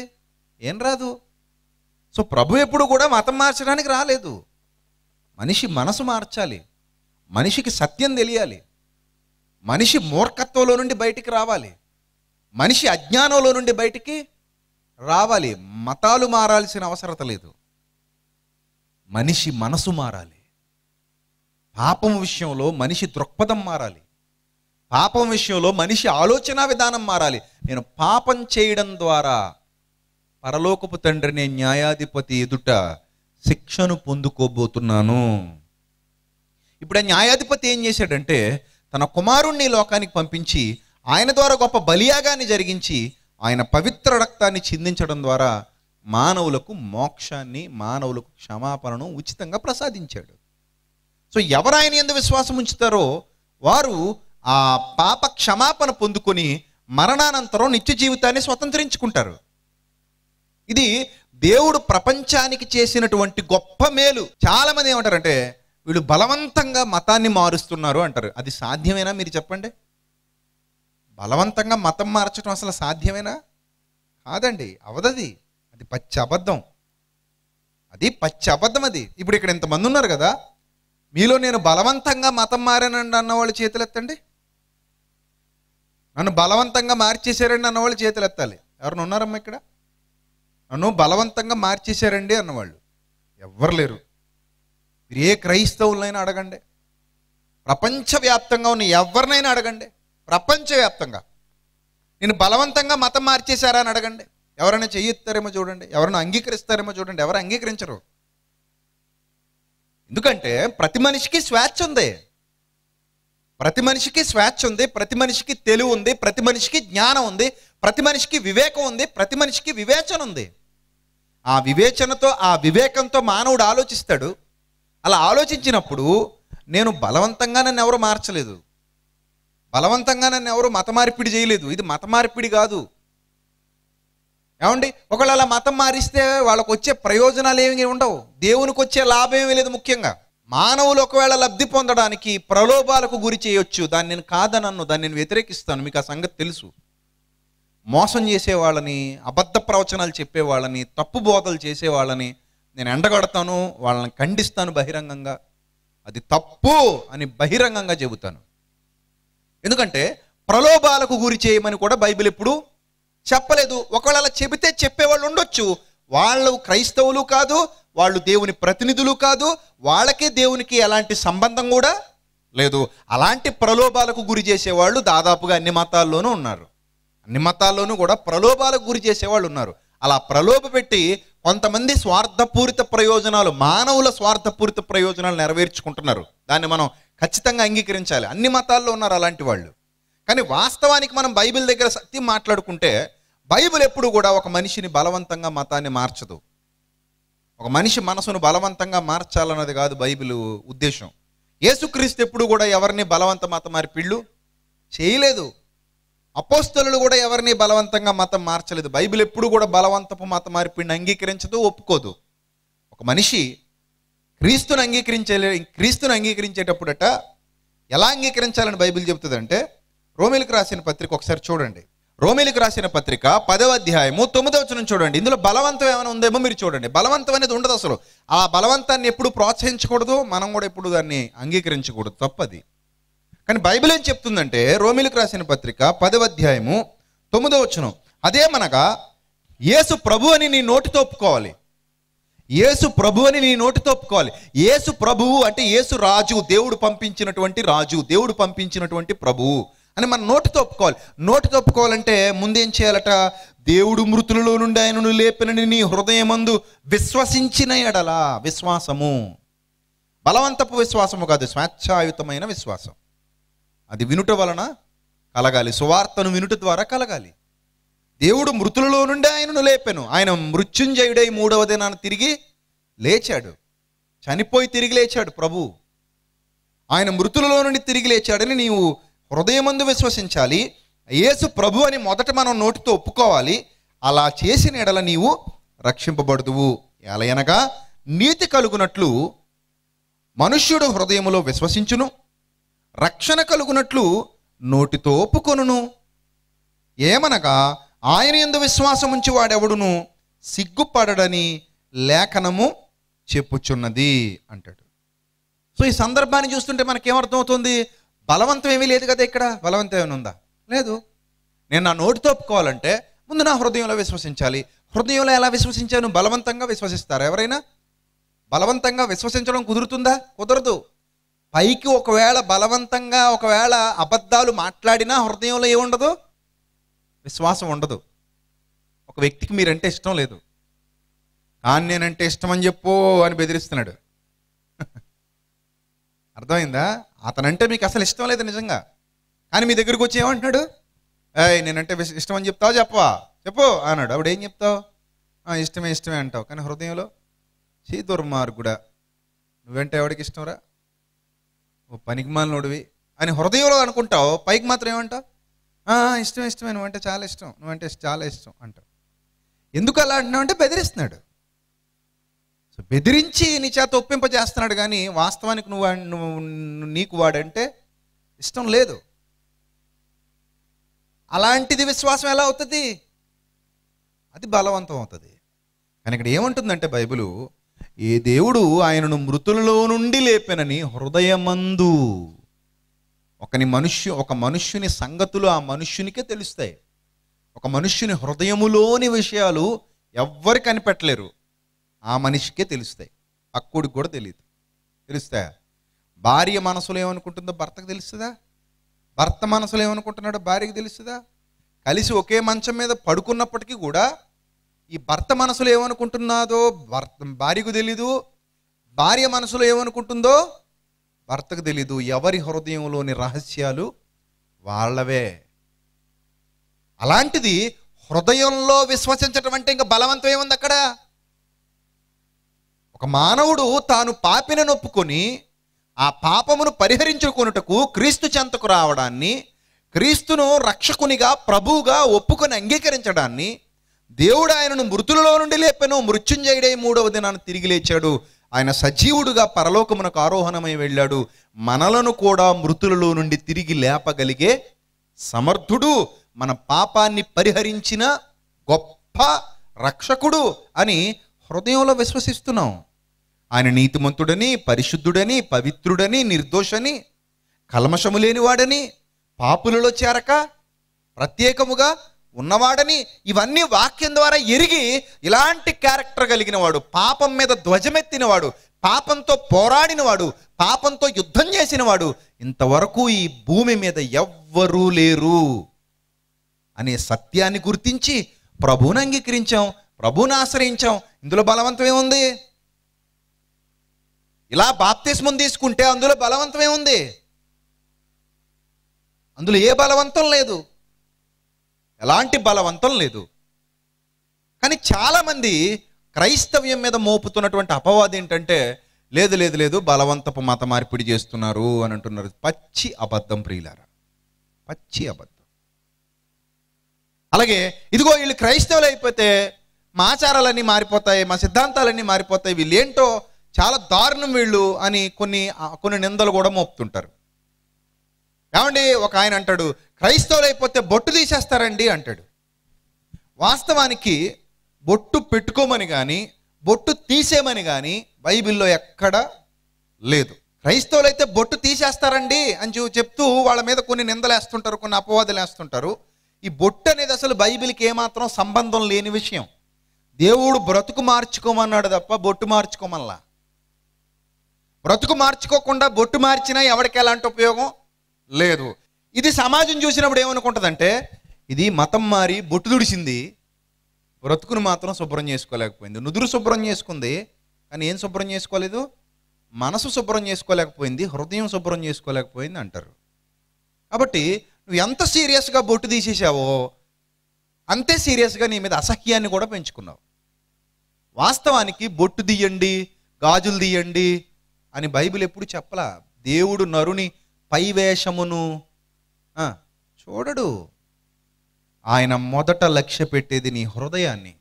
ఏం రాదు సో ప్రభు ఎప్పుడు కూడా మతం మార్చడానికి రాలేదు మనిషి మనసు మార్చాలి మనిషికి సత్యం తెలియాలి మనిషి మూర్ఖత్వంలో నుండి బయటికి రావాలి మనిషి అజ్ఞానంలో నుండి బయటికి రావాలి మతాలు మారాల్సిన అవసరత లేదు మనిషి మనసు మారాలి పాపం విషయంలో మనిషి దృక్పథం మారాలి పాపం విషయంలో మనిషి ఆలోచన విధానం మారాలి నేను పాపం చేయడం ద్వారా పరలోకపు తండ్రిని న్యాయాధిపతి ఎదుట శిక్షను పొందుకోబోతున్నాను ఇప్పుడు ఆ న్యాయాధిపతి ఏం చేశాడంటే తన కుమారుణ్ణి లోకానికి పంపించి ఆయన ద్వారా గొప్ప బలియాగాన్ని జరిగించి ఆయన పవిత్ర రక్తాన్ని చిందించడం ద్వారా మానవులకు మోక్షాన్ని మానవులకు క్షమాపణను ఉచితంగా ప్రసాదించాడు సో ఎవరు ఆయన ఎందు విశ్వాసం ఉంచుతారో వారు ఆ పాప క్షమాపణ పొందుకొని మరణానంతరం నిత్య జీవితాన్ని స్వతంత్రించుకుంటారు ఇది దేవుడు ప్రపంచానికి చేసినటువంటి గొప్ప మేలు చాలా మంది ఏమంటారంటే వీళ్ళు బలవంతంగా మతాన్ని మారుస్తున్నారు అంటారు అది సాధ్యమేనా మీరు చెప్పండి బలవంతంగా మతం మార్చడం అసలు సాధ్యమేనా కాదండి అవదది అది పచ్చి అబద్ధం అది పచ్చి అబద్ధం అది ఇప్పుడు ఇక్కడ ఇంతమంది ఉన్నారు కదా మీలో నేను బలవంతంగా మతం మారానండి అన్న వాళ్ళు చేతులు ఎత్తండి నన్ను బలవంతంగా మార్చేశారండి అన్న వాళ్ళు చేతులు ఎత్తాలి ఎవరిని ఉన్నారమ్మా ఇక్కడ నన్ను బలవంతంగా మార్చేశారండి అన్నవాళ్ళు ఎవ్వరు లేరు మీరు ఏ క్రైస్తవులైనా అడగండి ప్రపంచవ్యాప్తంగా ఉన్న ఎవరినైనా అడగండి ప్రపంచవ్యాప్తంగా నేను బలవంతంగా మతం మార్చేశారా అని అడగండి ఎవరైనా చేయిస్తారేమో చూడండి ఎవరైనా అంగీకరిస్తారేమో చూడండి ఎవరు అంగీకరించరు ఎందుకంటే ప్రతి మనిషికి స్వేచ్ఛ ఉంది ప్రతి మనిషికి స్వేచ్ఛ ఉంది ప్రతి మనిషికి తెలివి ఉంది ప్రతి మనిషికి జ్ఞానం ఉంది ప్రతి మనిషికి వివేకం ఉంది ప్రతి మనిషికి వివేచన ఉంది ఆ వివేచనతో ఆ వివేకంతో మానవుడు ఆలోచిస్తాడు అలా ఆలోచించినప్పుడు నేను బలవంతంగా నన్ను ఎవరు మార్చలేదు బలవంతంగా నన్ను ఎవరు మత మార్పిడి చేయలేదు ఇది మత మార్పిడి కాదు ఏమండి ఒకళ్ళు అలా మతం మారిస్తే వాళ్ళకు వచ్చే ప్రయోజనాలు ఏమి ఉండవు దేవునికి వచ్చే లాభం ఏమీ లేదు ముఖ్యంగా మానవులు ఒకవేళ లబ్ధి పొందడానికి ప్రలోభాలకు గురి చేయొచ్చు దాన్ని నేను కాదనన్ను దాన్ని నేను వ్యతిరేకిస్తాను మీకు ఆ సంగతి తెలుసు మోసం చేసేవాళ్ళని అబద్ధ ప్రవచనాలు చెప్పేవాళ్ళని తప్పు బోధలు చేసేవాళ్ళని నేను ఎండగడతాను వాళ్ళని ఖండిస్తాను బహిరంగంగా అది తప్పు అని బహిరంగంగా చెబుతాను ఎందుకంటే ప్రలోభాలకు గురి చేయమని కూడా బైబిల్ ఎప్పుడు చెప్పలేదు ఒకవేళ చెబితే చెప్పేవాళ్ళు ఉండొచ్చు వాళ్ళు క్రైస్తవులు కాదు వాళ్ళు దేవుని ప్రతినిధులు కాదు వాళ్ళకే దేవునికి ఎలాంటి సంబంధం కూడా లేదు అలాంటి ప్రలోభాలకు గురి చేసేవాళ్ళు దాదాపుగా అన్ని మతాల్లోనూ ఉన్నారు అన్ని మతాల్లోనూ కూడా ప్రలోభాలకు గురి చేసేవాళ్ళు ఉన్నారు అలా ప్రలోభ పెట్టి కొంతమంది స్వార్థపూరిత ప్రయోజనాలు మానవుల స్వార్థపూరిత ప్రయోజనాలు నెరవేర్చుకుంటున్నారు దాన్ని మనం ఖచ్చితంగా అంగీకరించాలి అన్ని మతాల్లో ఉన్నారు అలాంటి వాళ్ళు కానీ వాస్తవానికి మనం బైబిల్ దగ్గర సత్యం మాట్లాడుకుంటే బైబిల్ ఎప్పుడు కూడా ఒక మనిషిని బలవంతంగా మతాన్ని మార్చదు ఒక మనిషి మనసును బలవంతంగా మార్చాలన్నది కాదు బైబిల్ ఉద్దేశం యేసుక్రీస్తు ఎప్పుడు కూడా ఎవరిని బలవంత మతం మార్పిళ్ళు చేయలేదు అపోస్తలు కూడా ఎవరిని బలవంతంగా మతం మార్చలేదు బైబిల్ ఎప్పుడు కూడా బలవంతపు మత మార్పిడిని అంగీకరించదు ఒప్పుకోదు ఒక మనిషి క్రీస్తుని అంగీకరించే క్రీస్తుని అంగీకరించేటప్పుడట ఎలా అంగీకరించాలని బైబిల్ చెబుతుందంటే రోమిలకు రాసిన పత్రిక ఒకసారి చూడండి రోమిలికి రాసిన పత్రిక పదవ అధ్యాయము తొమ్మిదవ వచ్చిన చూడండి ఇందులో బలవంతం ఏమైనా ఉందేమో మీరు చూడండి బలవంతం అనేది ఉండదు అసలు ఆ బలవంతాన్ని ఎప్పుడు ప్రోత్సహించకూడదు మనం కూడా ఎప్పుడు దాన్ని అంగీకరించకూడదు తప్పది కానీ బైబిల్ ఏం చెప్తుందంటే రోమిలికి రాసిన పత్రిక పదవ అధ్యాయము తొమ్మిదవ వచనం అదేమనగా యేసు ప్రభు అని నీ నోటి తోపుకోవాలి ఏసు ప్రభు అని నీ నోటి తోపుకోవాలి ఏసు ప్రభువు అంటే ఏసు రాజు దేవుడు పంపించినటువంటి రాజు దేవుడు పంపించినటువంటి ప్రభువు అని మన నోటితో ఒప్పుకోవాలి నోటితో ఒప్పుకోవాలంటే ముందేం చేయాలట దేవుడు మృతులలో నుండి ఆయనను లేపిన నీ హృదయమందు విశ్వసించిన ఎడలా విశ్వాసము బలవంతపు విశ్వాసము కాదు స్వేచ్ఛాయుతమైన విశ్వాసం అది వినుట వలన కలగాలి సువార్తను వినుట ద్వారా కలగాలి దేవుడు మృతులలో నుండి ఆయనను లేపెను ఆయన మృత్యుంజయుడై మూడవ దినాన్ని తిరిగి లేచాడు చనిపోయి తిరిగి లేచాడు ప్రభు ఆయన మృతులలో నుండి తిరిగి లేచాడని నీవు హృదయమందు విశ్వసించాలి యేసు ప్రభు అని మొదట మనం నోటితో ఒప్పుకోవాలి అలా చేసిన ఎడల నీవు రక్షింపబడుదువు ఎలయనగా నీతి కలుగునట్లు మనుష్యుడు హృదయములో విశ్వసించును రక్షణ కలుగునట్లు నోటితో ఒప్పుకొనును ఏమనగా ఆయన ఎందు ఉంచి వాడెవడును సిగ్గుపడడని లేఖనము చెప్పుచున్నది అంటాడు సో ఈ సందర్భాన్ని చూస్తుంటే మనకేమర్థమవుతుంది బలవంతం ఏమీ లేదు కదా ఇక్కడ బలవంతం ఏమైనా ఉందా లేదు నేను నా నోటితో ఒప్పుకోవాలంటే ముందు నా హృదయంలో విశ్వసించాలి హృదయంలో ఎలా విశ్వసించాను బలవంతంగా విశ్వసిస్తారు ఎవరైనా బలవంతంగా విశ్వసించడం కుదురుతుందా కుదరదు పైకి ఒకవేళ బలవంతంగా ఒకవేళ అబద్ధాలు మాట్లాడినా హృదయంలో ఏముండదు విశ్వాసం ఉండదు ఒక వ్యక్తికి మీరంటే ఇష్టం లేదు కానీ నేనంటే ఇష్టం అని చెప్పు అని బెదిరిస్తున్నాడు అర్థమైందా అతనంటే మీకు అసలు ఇష్టం లేదు నిజంగా కానీ మీ దగ్గరికి వచ్చి ఏమంటున్నాడు ఏయ్ నేనంటే ఇష్టం అని చెప్తావు చెప్పవా చెప్పు అన్నాడు అప్పుడు ఏం చెప్తావు ఇష్టమే ఇష్టమే అంటావు కానీ హృదయంలో చీ దుర్మార్గుడా నువ్వంటే ఎవడికి ఇష్టంరా ఓ పనికిమాలినోడివి అని హృదయంలో అనుకుంటావు పైకి మాత్రం ఏమంటావు ఇష్టమే ఇష్టమే నువ్వంటే చాలా ఇష్టం నువ్వంటే చాలా ఇష్టం అంటావు ఎందుకు అలా అంటున్నావు అంటే బెదిరిస్తున్నాడు సో బెదిరించి నీ చేత ఒప్పింపజేస్తున్నాడు కానీ వాస్తవానికి నువ్వు నీకు వాడంటే ఇష్టం లేదు అలాంటిది విశ్వాసం ఎలా అవుతుంది అది బలవంతం అవుతుంది కానీ ఇక్కడ ఏముంటుందంటే బైబిలు ఏ దేవుడు ఆయనను మృతులలో నుండి లేపెనని హృదయమందు ఒకని మనుష్యు ఒక మనుష్యుని సంగతులు ఆ మనుష్యునికే తెలుస్తాయి ఒక మనుష్యుని హృదయములోని విషయాలు ఎవ్వరు కనిపెట్టలేరు ఆ మనిషికే తెలుస్తాయి అక్కుడికి కూడా తెలియదు తెలుస్తాయా భార్య మనసులో ఏమనుకుంటుందో భర్తకు తెలుస్తుందా భర్త మనసులో ఏమనుకుంటున్నాడో భార్యకు తెలుస్తుందా కలిసి ఒకే మంచం మీద పడుకున్నప్పటికీ కూడా ఈ భర్త మనసులో ఏమనుకుంటున్నాదో భర్త భార్యకు తెలీదు భార్య మనసులో ఏమనుకుంటుందో భర్తకు తెలీదు ఎవరి హృదయంలోని రహస్యాలు వాళ్ళవే అలాంటిది హృదయంలో విశ్వసించటం అంటే ఇంకా బలవంతం ఏముంది అక్కడ ఒక మానవుడు తాను పాపిన నొప్పుకొని ఆ పాపమును పరిహరించుకున్నటకు క్రీస్తు చెంతకు రావడాన్ని క్రీస్తును రక్షకునిగా ప్రభువుగా ఒప్పుకొని అంగీకరించడాన్ని దేవుడు ఆయనను మృతులలో నుండి లేపెను మృత్యుంజయుడే మూడవ దినాన్ని తిరిగి లేచాడు ఆయన సజీవుడుగా పరలోకమునకు ఆరోహణమై వెళ్ళాడు మనలను కూడా మృతులలో నుండి తిరిగి లేపగలిగే సమర్థుడు మన పాపాన్ని పరిహరించిన గొప్ప రక్షకుడు అని హృదయంలో విశ్వసిస్తున్నాం ఆయన నీతిమంతుడని పరిశుద్ధుడని పవిత్రుడని నిర్దోషని కల్మషము లేనివాడని పాపులలో చేరక ప్రత్యేకముగా ఉన్నవాడని ఇవన్నీ వాక్యం ద్వారా ఎరిగి ఇలాంటి క్యారెక్టర్ కలిగినవాడు పాపం మీద ధ్వజమెత్తినవాడు పాపంతో పోరాడినవాడు పాపంతో యుద్ధం చేసినవాడు ఇంతవరకు ఈ భూమి మీద ఎవ్వరూ లేరు అనే సత్యాన్ని గుర్తించి ప్రభువుని అంగీకరించాం ప్రభువుని ఆశ్రయించాం ఇందులో బలవంతమేముంది ఇలా బాప్తిస్మం తీసుకుంటే అందులో బలవంతమే ఉంది అందులో ఏ బలవంతం లేదు ఎలాంటి బలవంతం లేదు కానీ చాలామంది క్రైస్తవ్యం మీద మోపుతున్నటువంటి అపవాదం ఏంటంటే లేదు లేదు లేదు బలవంతపు మత మార్పిడి చేస్తున్నారు అని అంటున్నారు పచ్చి అబద్ధం ప్రియులారా పచ్చి అబద్ధం అలాగే ఇదిగో వీళ్ళు క్రైస్తవులు అయిపోతే మా ఆచారాలన్నీ మారిపోతాయి మా సిద్ధాంతాలన్నీ మారిపోతాయి వీళ్ళేంటో చాలా దారుణం వీళ్ళు అని కొన్ని కొన్ని నిందలు కూడా మోపుతుంటారు ఏమండి ఒక ఆయన అంటాడు క్రైస్తవులు అయిపోతే బొట్టు తీసేస్తారండి అంటాడు వాస్తవానికి బొట్టు పెట్టుకోమని కానీ బొట్టు తీసేమని కానీ బైబిల్లో ఎక్కడ లేదు క్రైస్తవులు అయితే బొట్టు తీసేస్తారండి అని చెప్తూ వాళ్ళ మీద కొన్ని నిందలు వేస్తుంటారు కొన్ని అపవాదులు వేస్తుంటారు ఈ బొట్టు అనేది అసలు బైబిల్కి ఏమాత్రం సంబంధం లేని విషయం దేవుడు బ్రతుకు మార్చుకోమన్నాడు తప్ప బొట్టు మార్చుకోమల్లా బ్రతుకు మార్చుకోకుండా బొట్టు మార్చినా ఎవరికి ఎలాంటి ఉపయోగం లేదు ఇది సమాజం చూసినప్పుడు ఏమనుకుంటుందంటే ఇది మతం మారి బొట్టు దుడిచింది బ్రతుకును మాత్రం శుభ్రం చేసుకోలేకపోయింది నుదురు శుభ్రం చేసుకుంది కానీ ఏం శుభ్రం చేసుకోలేదు మనసు శుభ్రం చేసుకోలేకపోయింది హృదయం శుభ్రం చేసుకోలేకపోయింది అంటారు కాబట్టి నువ్వు ఎంత సీరియస్గా బొట్టు తీసేసావో అంతే సీరియస్గా నీ మీద అసహ్యాన్ని కూడా పెంచుకున్నావు వాస్తవానికి బొట్టు తీయండి గాజులు తీయండి అని బైబిల్ ఎప్పుడు చెప్పలా దేవుడు నరుని పైవేషమును చూడడు ఆయన మొదట లక్ష్య పెట్టేది నీ హృదయాన్ని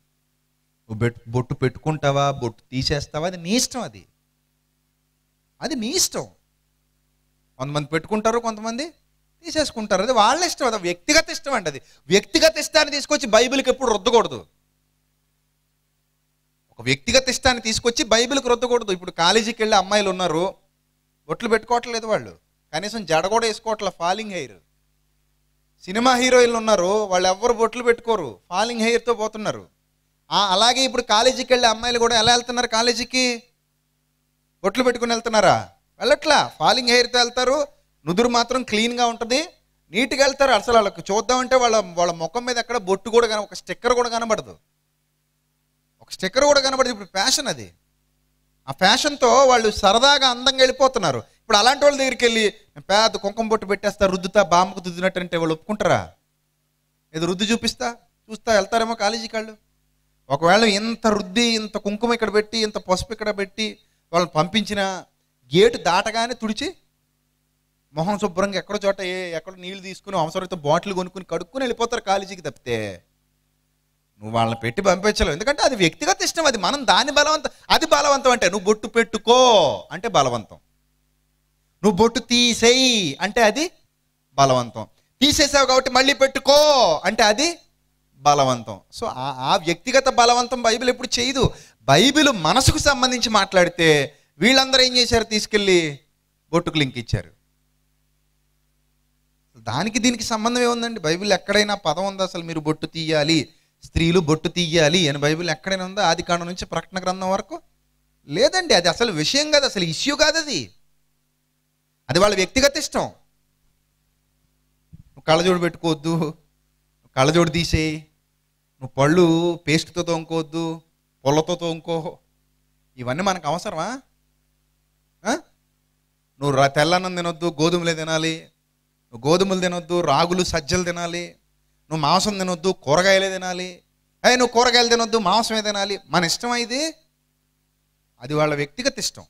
బొట్టు పెట్టుకుంటావా బొట్టు తీసేస్తావా అది నీ ఇష్టం అది అది నీ ఇష్టం కొంతమంది పెట్టుకుంటారు కొంతమంది తీసేసుకుంటారు అది వాళ్ళ ఇష్టం అది వ్యక్తిగత ఇష్టం అండి అది వ్యక్తిగత ఇష్టాన్ని తీసుకొచ్చి బైబిల్కి ఎప్పుడు రుద్దకూడదు ఒక వ్యక్తిగత ఇష్టాన్ని తీసుకొచ్చి బైబిల్కి రుద్దకూడదు ఇప్పుడు కాలేజీకి వెళ్ళే అమ్మాయిలు ఉన్నారు బొట్లు పెట్టుకోవట్లేదు వాళ్ళు కనీసం జడ కూడా వేసుకోవట్లే ఫాలింగ్ హెయిర్ సినిమా హీరోయిన్లు ఉన్నారు వాళ్ళు ఎవ్వరు బొట్లు పెట్టుకోరు ఫాలింగ్ హెయిర్తో పోతున్నారు అలాగే ఇప్పుడు కాలేజీకి వెళ్ళే అమ్మాయిలు కూడా ఎలా వెళ్తున్నారు కాలేజీకి బొట్లు పెట్టుకుని వెళ్తున్నారా వెళ్ళట్లా ఫాలింగ్ హెయిర్తో వెళ్తారు నుదురు మాత్రం క్లీన్గా ఉంటుంది నీట్గా వెళ్తారు అసలు వాళ్ళకి చూద్దామంటే వాళ్ళ వాళ్ళ ముఖం మీద ఎక్కడ బొట్టు కూడా కానీ ఒక స్టిక్కర్ కూడా కనబడదు స్టిక్కర్ కూడా కనబడదు ఇప్పుడు ఫ్యాషన్ అది ఆ ఫ్యాషన్తో వాళ్ళు సరదాగా అందంగా వెళ్ళిపోతున్నారు ఇప్పుడు అలాంటి వాళ్ళ దగ్గరికి వెళ్ళి పేద కుంకుమ బొట్టు పెట్టేస్తా రుద్దుతా బామ్మకు దుద్దినట్టు అంటే వాళ్ళు ఒప్పుకుంటారా ఏదో రుద్దు చూపిస్తా చూస్తా వెళ్తారేమో కాలేజీకి వాళ్ళు ఒకవేళ ఇంత రుద్ది ఇంత కుంకుమ ఇక్కడ పెట్టి ఇంత పసుపు ఇక్కడ పెట్టి వాళ్ళని పంపించిన గేటు దాటగానే తుడిచి మొహం శుభ్రంగా ఎక్కడో చోట ఎక్కడ నీళ్ళు తీసుకుని అవసరమైతే బాటిల్ కొనుక్కుని కడుక్కుని వెళ్ళిపోతారు కాలేజీకి తప్పితే నువ్వు వాళ్ళని పెట్టి పంపించలేవు ఎందుకంటే అది వ్యక్తిగత ఇష్టం అది మనం దాని బలవంతం అది బలవంతం అంటే నువ్వు బొట్టు పెట్టుకో అంటే బలవంతం నువ్వు బొట్టు తీసేయి అంటే అది బలవంతం తీసేసావు కాబట్టి మళ్ళీ పెట్టుకో అంటే అది బలవంతం సో ఆ వ్యక్తిగత బలవంతం బైబిల్ ఎప్పుడు చేయదు బైబిల్ మనసుకు సంబంధించి మాట్లాడితే వీళ్ళందరూ ఏం చేశారు తీసుకెళ్ళి బొట్టుకు లింక్ ఇచ్చారు దానికి దీనికి సంబంధం ఏముందండి బైబిల్ ఎక్కడైనా పదం ఉందో అసలు మీరు బొట్టు తీయాలి స్త్రీలు బొట్టు తీయాలి అని బైబిల్ ఎక్కడైనా ఉందా ఆది కాండం నుంచి ప్రకటన గ్రంథం వరకు లేదండి అది అసలు విషయం కాదు అసలు ఇష్యూ కాదు అది అది వాళ్ళ వ్యక్తిగత ఇష్టం నువ్వు కళ్ళజోడు పెట్టుకోవద్దు కళ్ళజోడు తీసేయి నువ్వు పళ్ళు పేస్ట్తో తోముకోవద్దు పొల్లతో తోముకో ఇవన్నీ మనకు అవసరమా నువ్వు తెల్లన్నం తినొద్దు గోధుమలే తినాలి గోధుమలు తినొద్దు రాగులు సజ్జలు తినాలి నువ్వు మాంసం తినొద్దు కూరగాయలే తినాలి అయ్యి నువ్వు కూరగాయలు తినొద్దు మాంసమే తినాలి మన ఇష్టం అయితే అది వాళ్ళ వ్యక్తిగత ఇష్టం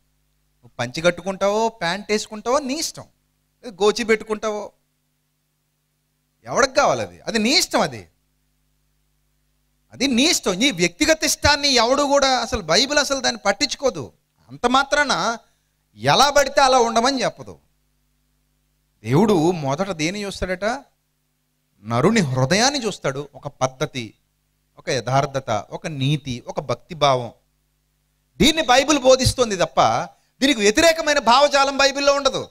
నువ్వు పంచి కట్టుకుంటావో ప్యాంట్ వేసుకుంటావో నీ ఇష్టం గోచి పెట్టుకుంటావో ఎవరికి కావాలి అది అది నీ ఇష్టం అది అది నీ ఇష్టం నీ వ్యక్తిగత ఇష్టాన్ని ఎవడు కూడా అసలు బైబిల్ అసలు దాన్ని పట్టించుకోదు అంత మాత్రాన ఎలా పడితే అలా ఉండమని చెప్పదు దేవుడు మొదట దేని చూస్తాడట నరుని హృదయాన్ని చూస్తాడు ఒక పద్ధతి ఒక యథార్థత ఒక నీతి ఒక భక్తి భావం దీన్ని బైబిల్ బోధిస్తుంది తప్ప దీనికి వ్యతిరేకమైన భావజాలం బైబిల్లో ఉండదు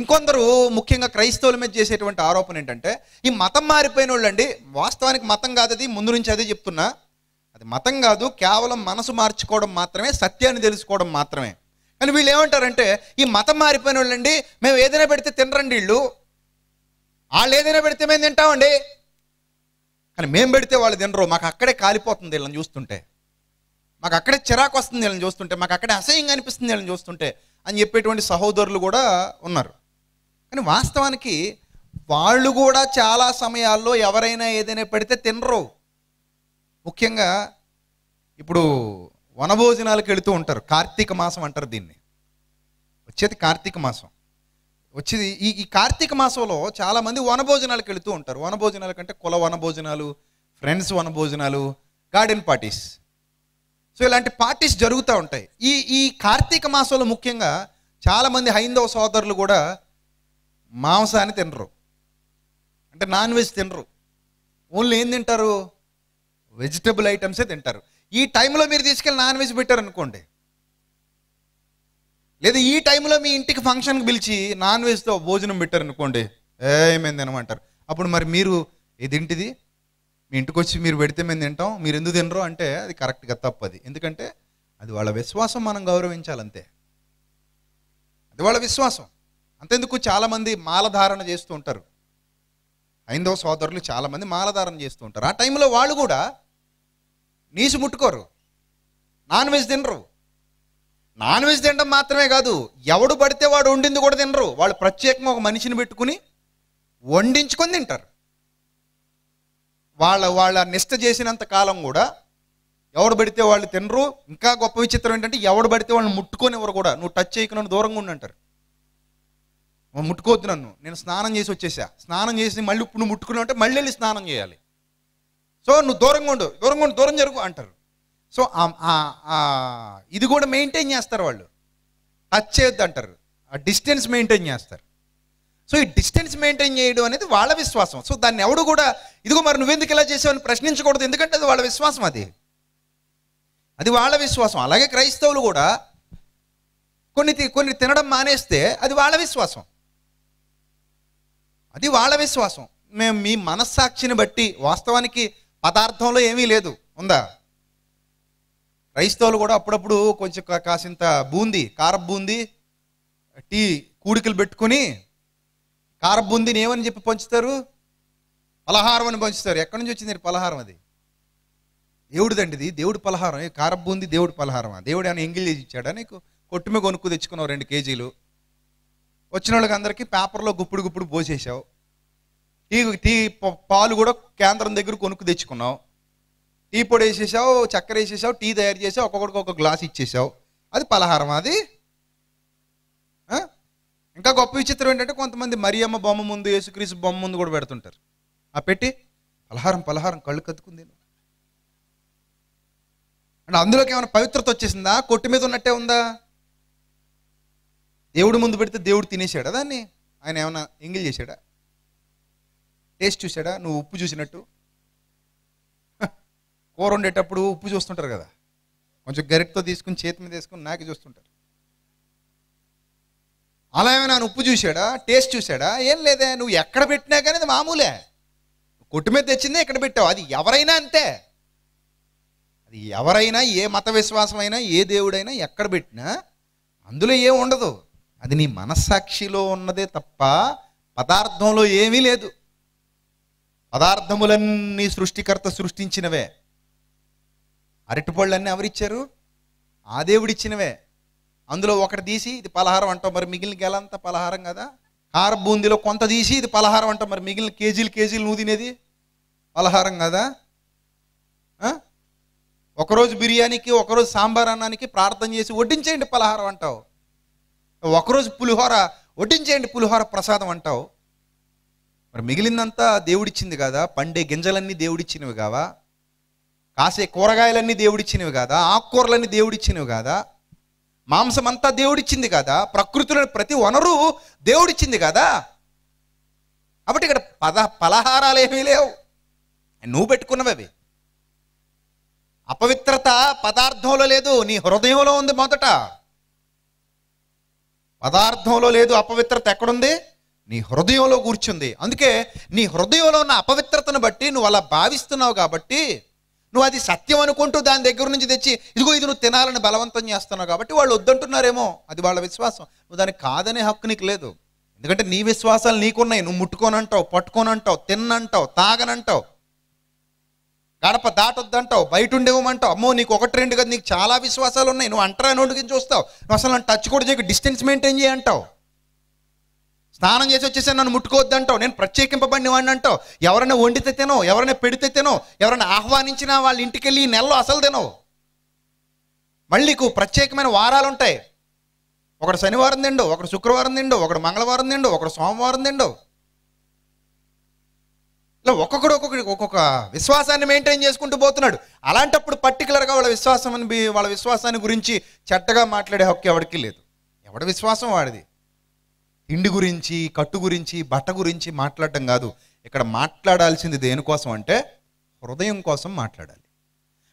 ఇంకొందరు ముఖ్యంగా క్రైస్తవుల మీద చేసేటువంటి ఆరోపణ ఏంటంటే ఈ మతం మారిపోయిన వాళ్ళండి వాస్తవానికి మతం కాదు అది ముందు నుంచి అదే చెప్తున్నా అది మతం కాదు కేవలం మనసు మార్చుకోవడం మాత్రమే సత్యాన్ని తెలుసుకోవడం మాత్రమే కానీ వీళ్ళు ఏమంటారంటే ఈ మతం మారిపోయిన వాళ్ళండి మేము ఏదైనా పెడితే తినరండి వీళ్ళు వాళ్ళు ఏదైనా పెడితే మేము తింటామండి కానీ మేము పెడితే వాళ్ళు తినరు మాకు అక్కడే కాలిపోతుంది వీళ్ళని చూస్తుంటే మాకు అక్కడే చిరాకు వస్తుంది వీళ్ళని చూస్తుంటే మాకు అక్కడే అసహ్యంగా అనిపిస్తుంది వీళ్ళని చూస్తుంటే అని చెప్పేటువంటి సహోదరులు కూడా ఉన్నారు కానీ వాస్తవానికి వాళ్ళు కూడా చాలా సమయాల్లో ఎవరైనా ఏదైనా పెడితే తినరు ముఖ్యంగా ఇప్పుడు వనభోజనాలకు వెళుతూ ఉంటారు కార్తీక మాసం అంటారు దీన్ని వచ్చేది కార్తీక మాసం వచ్చేది ఈ ఈ కార్తీక మాసంలో చాలామంది వనభోజనాలకు వెళుతూ ఉంటారు భోజనాల కంటే కుల వనభోజనాలు ఫ్రెండ్స్ వనభోజనాలు గార్డెన్ పార్టీస్ సో ఇలాంటి పార్టీస్ జరుగుతూ ఉంటాయి ఈ ఈ కార్తీక మాసంలో ముఖ్యంగా చాలామంది హైందవ సోదరులు కూడా మాంసాన్ని తినరు అంటే నాన్ వెజ్ తినరు ఓన్లీ ఏం తింటారు వెజిటబుల్ ఐటమ్సే తింటారు ఈ టైంలో మీరు తీసుకెళ్ళి నాన్ వెజ్ పెట్టారనుకోండి లేదా ఈ టైంలో మీ ఇంటికి ఫంక్షన్కి పిలిచి నాన్ వెజ్తో భోజనం పెట్టారు అనుకోండి ఏమైంది తినమంటారు అప్పుడు మరి మీరు ఇదింటిది మీ ఇంటికి వచ్చి మీరు పెడితే మేము తింటాం మీరు ఎందుకు తినరు అంటే అది కరెక్ట్గా తప్పది ఎందుకంటే అది వాళ్ళ విశ్వాసం మనం గౌరవించాలంతే అది వాళ్ళ విశ్వాసం అంతెందుకు చాలామంది మాలధారణ చేస్తూ ఉంటారు హైందవ సోదరులు చాలామంది మాలధారణ చేస్తూ ఉంటారు ఆ టైంలో వాళ్ళు కూడా నీసు ముట్టుకోరు నాన్ వెజ్ తినరు నాన్ వెజ్ తినడం మాత్రమే కాదు ఎవడు పడితే వాడు వండింది కూడా తినరు వాళ్ళు ప్రత్యేకంగా ఒక మనిషిని పెట్టుకుని వండించుకొని తింటారు వాళ్ళ వాళ్ళ నిష్ట చేసినంత కాలం కూడా ఎవడు పడితే వాళ్ళు తినరు ఇంకా గొప్ప విచిత్రం ఏంటంటే ఎవడు పడితే వాళ్ళని ముట్టుకొని ఎవరు కూడా నువ్వు టచ్ చేయక నన్ను దూరంగా అంటారు ముట్టుకోవద్దు నన్ను నేను స్నానం చేసి వచ్చేసా స్నానం చేసి మళ్ళీ ఇప్పుడు నువ్వు ముట్టుకున్నావు అంటే మళ్ళీ వెళ్ళి స్నానం చేయాలి సో నువ్వు దూరంగా ఉండు దూరంగా ఉండు దూరం జరుగు అంటారు సో ఇది కూడా మెయింటైన్ చేస్తారు వాళ్ళు టచ్ చేయొద్దు అంటారు ఆ డిస్టెన్స్ మెయింటైన్ చేస్తారు సో ఈ డిస్టెన్స్ మెయింటైన్ చేయడం అనేది వాళ్ళ విశ్వాసం సో దాన్ని ఎవడు కూడా ఇదిగో మరి నువ్వెందుకు ఇలా చేసావని ప్రశ్నించకూడదు ఎందుకంటే అది వాళ్ళ విశ్వాసం అది అది వాళ్ళ విశ్వాసం అలాగే క్రైస్తవులు కూడా కొన్ని కొన్ని తినడం మానేస్తే అది వాళ్ళ విశ్వాసం అది వాళ్ళ విశ్వాసం మేము మీ మనస్సాక్షిని బట్టి వాస్తవానికి పదార్థంలో ఏమీ లేదు ఉందా క్రైస్తవులు కూడా అప్పుడప్పుడు కొంచెం కాసింత బూంది కార బూంది టీ కూడికలు పెట్టుకుని కార బూందిని ఏమని చెప్పి పంచుతారు పలహారం అని పంచుతారు ఎక్కడి నుంచి వచ్చింది పలహారం అది దేవుడిదండి ఇది దేవుడి పలహారం కార బూంది దేవుడి పలహారం దేవుడు ఏమైనా ఎంగిల్ చేసి ఇచ్చాడా నీకు కొట్టుమే కొనుక్కు తెచ్చుకున్నావు రెండు కేజీలు వచ్చిన వాళ్ళకి అందరికీ పేపర్లో గుప్పుడు గుప్పుడు పోసేసావు టీ టీ పాలు కూడా కేంద్రం దగ్గర కొనుక్కు తెచ్చుకున్నావు టీ పొడి వేసేసావు చక్కెర వేసేసావు టీ తయారు చేసావు ఒక్కొక్కడికి ఒక గ్లాస్ ఇచ్చేసావు అది పలహారం అది ఇంకా గొప్ప విచిత్రం ఏంటంటే కొంతమంది మరియమ్మ బొమ్మ ముందు యేసుక్రీస్తు బొమ్మ ముందు కూడా పెడుతుంటారు ఆ పెట్టి పలహారం పలహారం కళ్ళు కత్తుకుంది అంటే అందులోకి ఏమైనా పవిత్రత వచ్చేసిందా కొట్టు మీద ఉన్నట్టే ఉందా దేవుడు ముందు పెడితే దేవుడు తినేసాడా దాన్ని ఆయన ఏమైనా ఎంగిల్ చేశాడా టేస్ట్ చూసాడా నువ్వు ఉప్పు చూసినట్టు కూర వండేటప్పుడు ఉప్పు చూస్తుంటారు కదా కొంచెం గరిటతో తీసుకుని చేతి మీద వేసుకుని నాకి చూస్తుంటారు అలా ఏమైనా ఉప్పు చూశాడా టేస్ట్ చూశాడా ఏం లేదే నువ్వు ఎక్కడ పెట్టినా కానీ అది మామూలే కొట్టు మీద తెచ్చిందే ఎక్కడ పెట్టావు అది ఎవరైనా అంతే అది ఎవరైనా ఏ మత విశ్వాసమైనా ఏ దేవుడైనా ఎక్కడ పెట్టినా అందులో ఏం ఉండదు అది నీ మనస్సాక్షిలో ఉన్నదే తప్ప పదార్థంలో ఏమీ లేదు పదార్థములన్నీ సృష్టికర్త సృష్టించినవే అరటిపళ్ళన్నీ ఎవరిచ్చారు ఆ దేవుడు ఇచ్చినవే అందులో ఒకటి తీసి ఇది పలహారం అంటాం మరి మిగిలిన గెలంతా పలహారం కదా కార బూందీలో కొంత తీసి ఇది పలహారం అంటాం మరి మిగిలిన కేజీలు కేజీలు నువ్వు తినేది పలహారం కదా ఒకరోజు బిర్యానీకి ఒకరోజు సాంబార్ అన్నానికి ప్రార్థన చేసి వడ్డించేయండి పలహారం అంటావు ఒకరోజు పులిహోర వడ్డించేయండి పులిహోర ప్రసాదం అంటావు మరి మిగిలిందంతా దేవుడిచ్చింది కదా పండే గింజలన్నీ దేవుడిచ్చినవి కావా కాసే కూరగాయలన్నీ దేవుడిచ్చినవి కాదా ఆకుకూరలన్నీ దేవుడిచ్చినవి కాదా మాంసం అంతా దేవుడిచ్చింది కదా ప్రకృతిలో ప్రతి వనరు దేవుడిచ్చింది కదా కాబట్టి ఇక్కడ పద పలహారాలు ఏమీ లేవు నువ్వు పెట్టుకున్నవి అవి అపవిత్రత పదార్థంలో లేదు నీ హృదయంలో ఉంది మొదట పదార్థంలో లేదు అపవిత్రత ఎక్కడుంది నీ హృదయంలో కూర్చుంది అందుకే నీ హృదయంలో ఉన్న అపవిత్రతను బట్టి నువ్వు అలా భావిస్తున్నావు కాబట్టి నువ్వు అది సత్యం అనుకుంటూ దాని దగ్గర నుంచి తెచ్చి ఇదిగో ఇది నువ్వు తినాలని బలవంతం చేస్తున్నావు కాబట్టి వాళ్ళు వద్దంటున్నారేమో అది వాళ్ళ విశ్వాసం నువ్వు దానికి కాదనే హక్కు నీకు లేదు ఎందుకంటే నీ విశ్వాసాలు నీకున్నాయి నువ్వు ముట్టుకోనంటావు పట్టుకోనంటావు తిన్నంటావు తాగనంటావు గడప దాటొద్దంటావు బయట ఉండేవమంటావు అమ్మో నీకు ఒకటి రెండు కదా నీకు చాలా విశ్వాసాలు ఉన్నాయి నువ్వు అంటరా నోటికి చూస్తావు నువ్వు అసలు టచ్ కూడా చేయకు డిస్టెన్స్ మెయింటైన్ చేయంటావు స్నానం చేసి వచ్చేసి నన్ను అంటావు నేను ప్రత్యేకింపబడిన వాడిని అంటావు ఎవరైనా వండితే తినో ఎవరైనా పెడితే తినో ఎవరైనా ఆహ్వానించినా వాళ్ళ ఇంటికి వెళ్ళి ఈ నెలలో అసలు తినవు మళ్ళీ ప్రత్యేకమైన వారాలు ఉంటాయి ఒకడు శనివారం తిండు ఒకడు శుక్రవారం తిండు ఒకడు మంగళవారం తిండు ఒకడు సోమవారం తిండు ఇలా ఒక్కొక్కడు ఒక్కొక్కడి ఒక్కొక్క విశ్వాసాన్ని మెయింటైన్ చేసుకుంటూ పోతున్నాడు అలాంటప్పుడు పర్టికులర్గా వాళ్ళ విశ్వాసం అని వాళ్ళ విశ్వాసాన్ని గురించి చెట్టగా మాట్లాడే హక్కు ఎవరికి లేదు ఎవడ విశ్వాసం వాడిది తిండి గురించి కట్టు గురించి బట్ట గురించి మాట్లాడటం కాదు ఇక్కడ మాట్లాడాల్సింది దేనికోసం అంటే హృదయం కోసం మాట్లాడాలి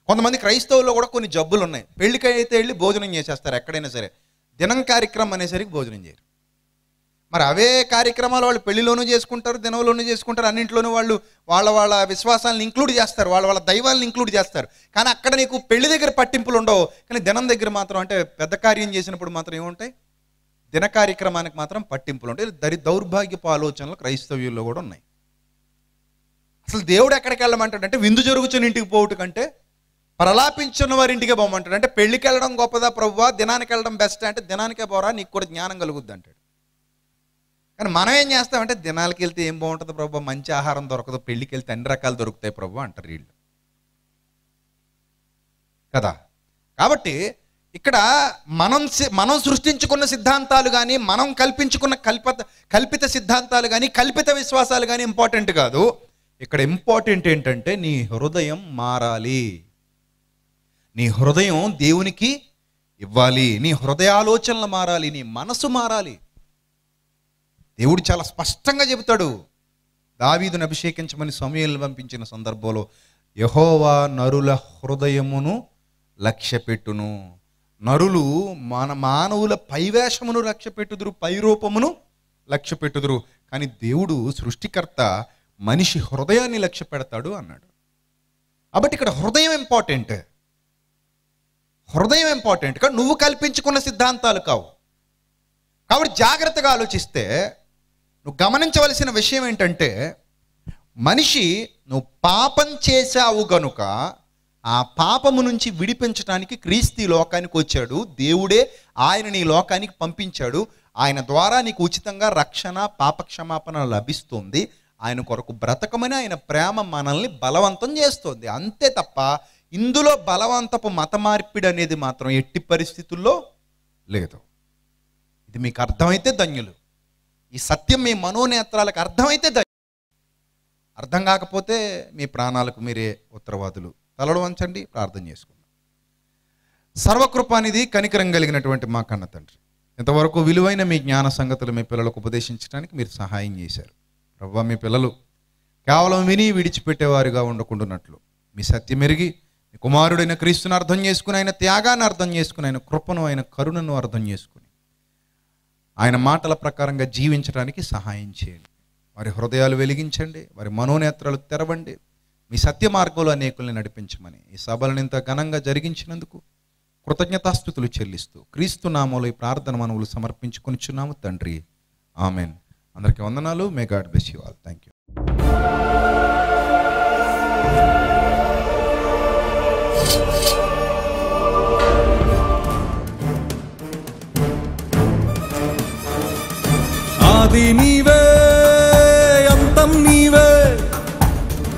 కొంతమంది క్రైస్తవుల్లో కూడా కొన్ని జబ్బులు ఉన్నాయి పెళ్లికి అయితే వెళ్ళి భోజనం చేసేస్తారు ఎక్కడైనా సరే దినం కార్యక్రమం అనేసరికి భోజనం చేయరు మరి అవే కార్యక్రమాలు వాళ్ళు పెళ్లిలోనూ చేసుకుంటారు దినంలోనూ చేసుకుంటారు అన్నింటిలోనూ వాళ్ళు వాళ్ళ వాళ్ళ విశ్వాసాలను ఇంక్లూడ్ చేస్తారు వాళ్ళ వాళ్ళ దైవాలను ఇంక్లూడ్ చేస్తారు కానీ అక్కడ నీకు పెళ్లి దగ్గర పట్టింపులు ఉండవు కానీ దినం దగ్గర మాత్రం అంటే పెద్ద కార్యం చేసినప్పుడు మాత్రం ఏముంటాయి దిన కార్యక్రమానికి మాత్రం పట్టింపులు ఉంటాయి దరి దౌర్భాగ్యపు ఆలోచనలు క్రైస్తవ్యుల్లో కూడా ఉన్నాయి అసలు దేవుడు ఎక్కడికి అంటే విందు జరుగుతున్న ఇంటికి పోవుట కంటే ప్రలాపించిన వారి ఇంటికే పోమంటాడు అంటే పెళ్లికి వెళ్ళడం గొప్పదా ప్రభువా దినానికి వెళ్ళడం బెస్ట్ అంటే దినానికే పోరా నీకు కూడా జ్ఞానం కలుగుద్ది అంటాడు కానీ మనం ఏం చేస్తామంటే దినాలకి వెళ్తే ఏం బాగుంటుంది ప్రభు మంచి ఆహారం దొరకదు పెళ్లికి వెళ్తే అన్ని రకాలు దొరుకుతాయి ప్రభు అంటారు వీళ్ళు కదా కాబట్టి ఇక్కడ మనం మనం సృష్టించుకున్న సిద్ధాంతాలు కానీ మనం కల్పించుకున్న కల్పత కల్పిత సిద్ధాంతాలు కానీ కల్పిత విశ్వాసాలు కానీ ఇంపార్టెంట్ కాదు ఇక్కడ ఇంపార్టెంట్ ఏంటంటే నీ హృదయం మారాలి నీ హృదయం దేవునికి ఇవ్వాలి నీ హృదయాలోచనలు మారాలి నీ మనసు మారాలి దేవుడు చాలా స్పష్టంగా చెబుతాడు దావీదును అభిషేకించమని సమయంలో పంపించిన సందర్భంలో యహోవా నరుల హృదయమును లక్ష్యపెట్టును నరులు మన మానవుల పైవేషమును రక్షపెట్టుదురు పైరూపమును లక్ష్య పెట్టుదురు కానీ దేవుడు సృష్టికర్త మనిషి హృదయాన్ని లక్ష్య పెడతాడు అన్నాడు కాబట్టి ఇక్కడ హృదయం ఇంపార్టెంట్ హృదయం ఇంపార్టెంట్ కానీ నువ్వు కల్పించుకున్న సిద్ధాంతాలు కావు కాబట్టి జాగ్రత్తగా ఆలోచిస్తే నువ్వు గమనించవలసిన విషయం ఏంటంటే మనిషి నువ్వు పాపం చేశావు గనుక ఆ పాపము నుంచి విడిపించడానికి క్రీస్తు ఈ లోకానికి వచ్చాడు దేవుడే ఆయన నీ లోకానికి పంపించాడు ఆయన ద్వారా నీకు ఉచితంగా రక్షణ పాపక్షమాపణ లభిస్తుంది ఆయన కొరకు బ్రతకమని ఆయన ప్రేమ మనల్ని బలవంతం చేస్తుంది అంతే తప్ప ఇందులో బలవంతపు మత మార్పిడి అనేది మాత్రం ఎట్టి పరిస్థితుల్లో లేదు ఇది మీకు అర్థమైతే ధన్యులు ఈ సత్యం మీ మనోనేత్రాలకు అర్థమైతే ధన్యులు అర్థం కాకపోతే మీ ప్రాణాలకు మీరే ఉత్తరవాదులు తలడు వంచండి ప్రార్థన చేసుకుందాం సర్వకృపానిది కనికరం కలిగినటువంటి మా కన్న తండ్రి ఇంతవరకు విలువైన మీ జ్ఞాన సంగతులు మీ పిల్లలకు ఉపదేశించడానికి మీరు సహాయం చేశారు రవ్వ మీ పిల్లలు కేవలం విని విడిచిపెట్టేవారుగా ఉండకుండాన్నట్లు మీ సత్యం మీ కుమారుడైన క్రీస్తుని అర్థం చేసుకుని ఆయన త్యాగాన్ని అర్థం చేసుకుని ఆయన కృపను ఆయన కరుణను అర్థం చేసుకుని ఆయన మాటల ప్రకారంగా జీవించడానికి సహాయం చేయండి వారి హృదయాలు వెలిగించండి వారి మనోనేత్రాలు తెరవండి మీ సత్య మార్గంలో అనేకుల్ని నడిపించమని ఈ సభలను ఇంత ఘనంగా జరిగించినందుకు కృతజ్ఞతాస్థుతులు చెల్లిస్తూ క్రీస్తు నామంలో ఈ ప్రార్థన మనవులు చున్నాము తండ్రి ఆమెన్ అందరికీ వందనాలు may God bless you all thank you ఆది నీవే అంతం నీవే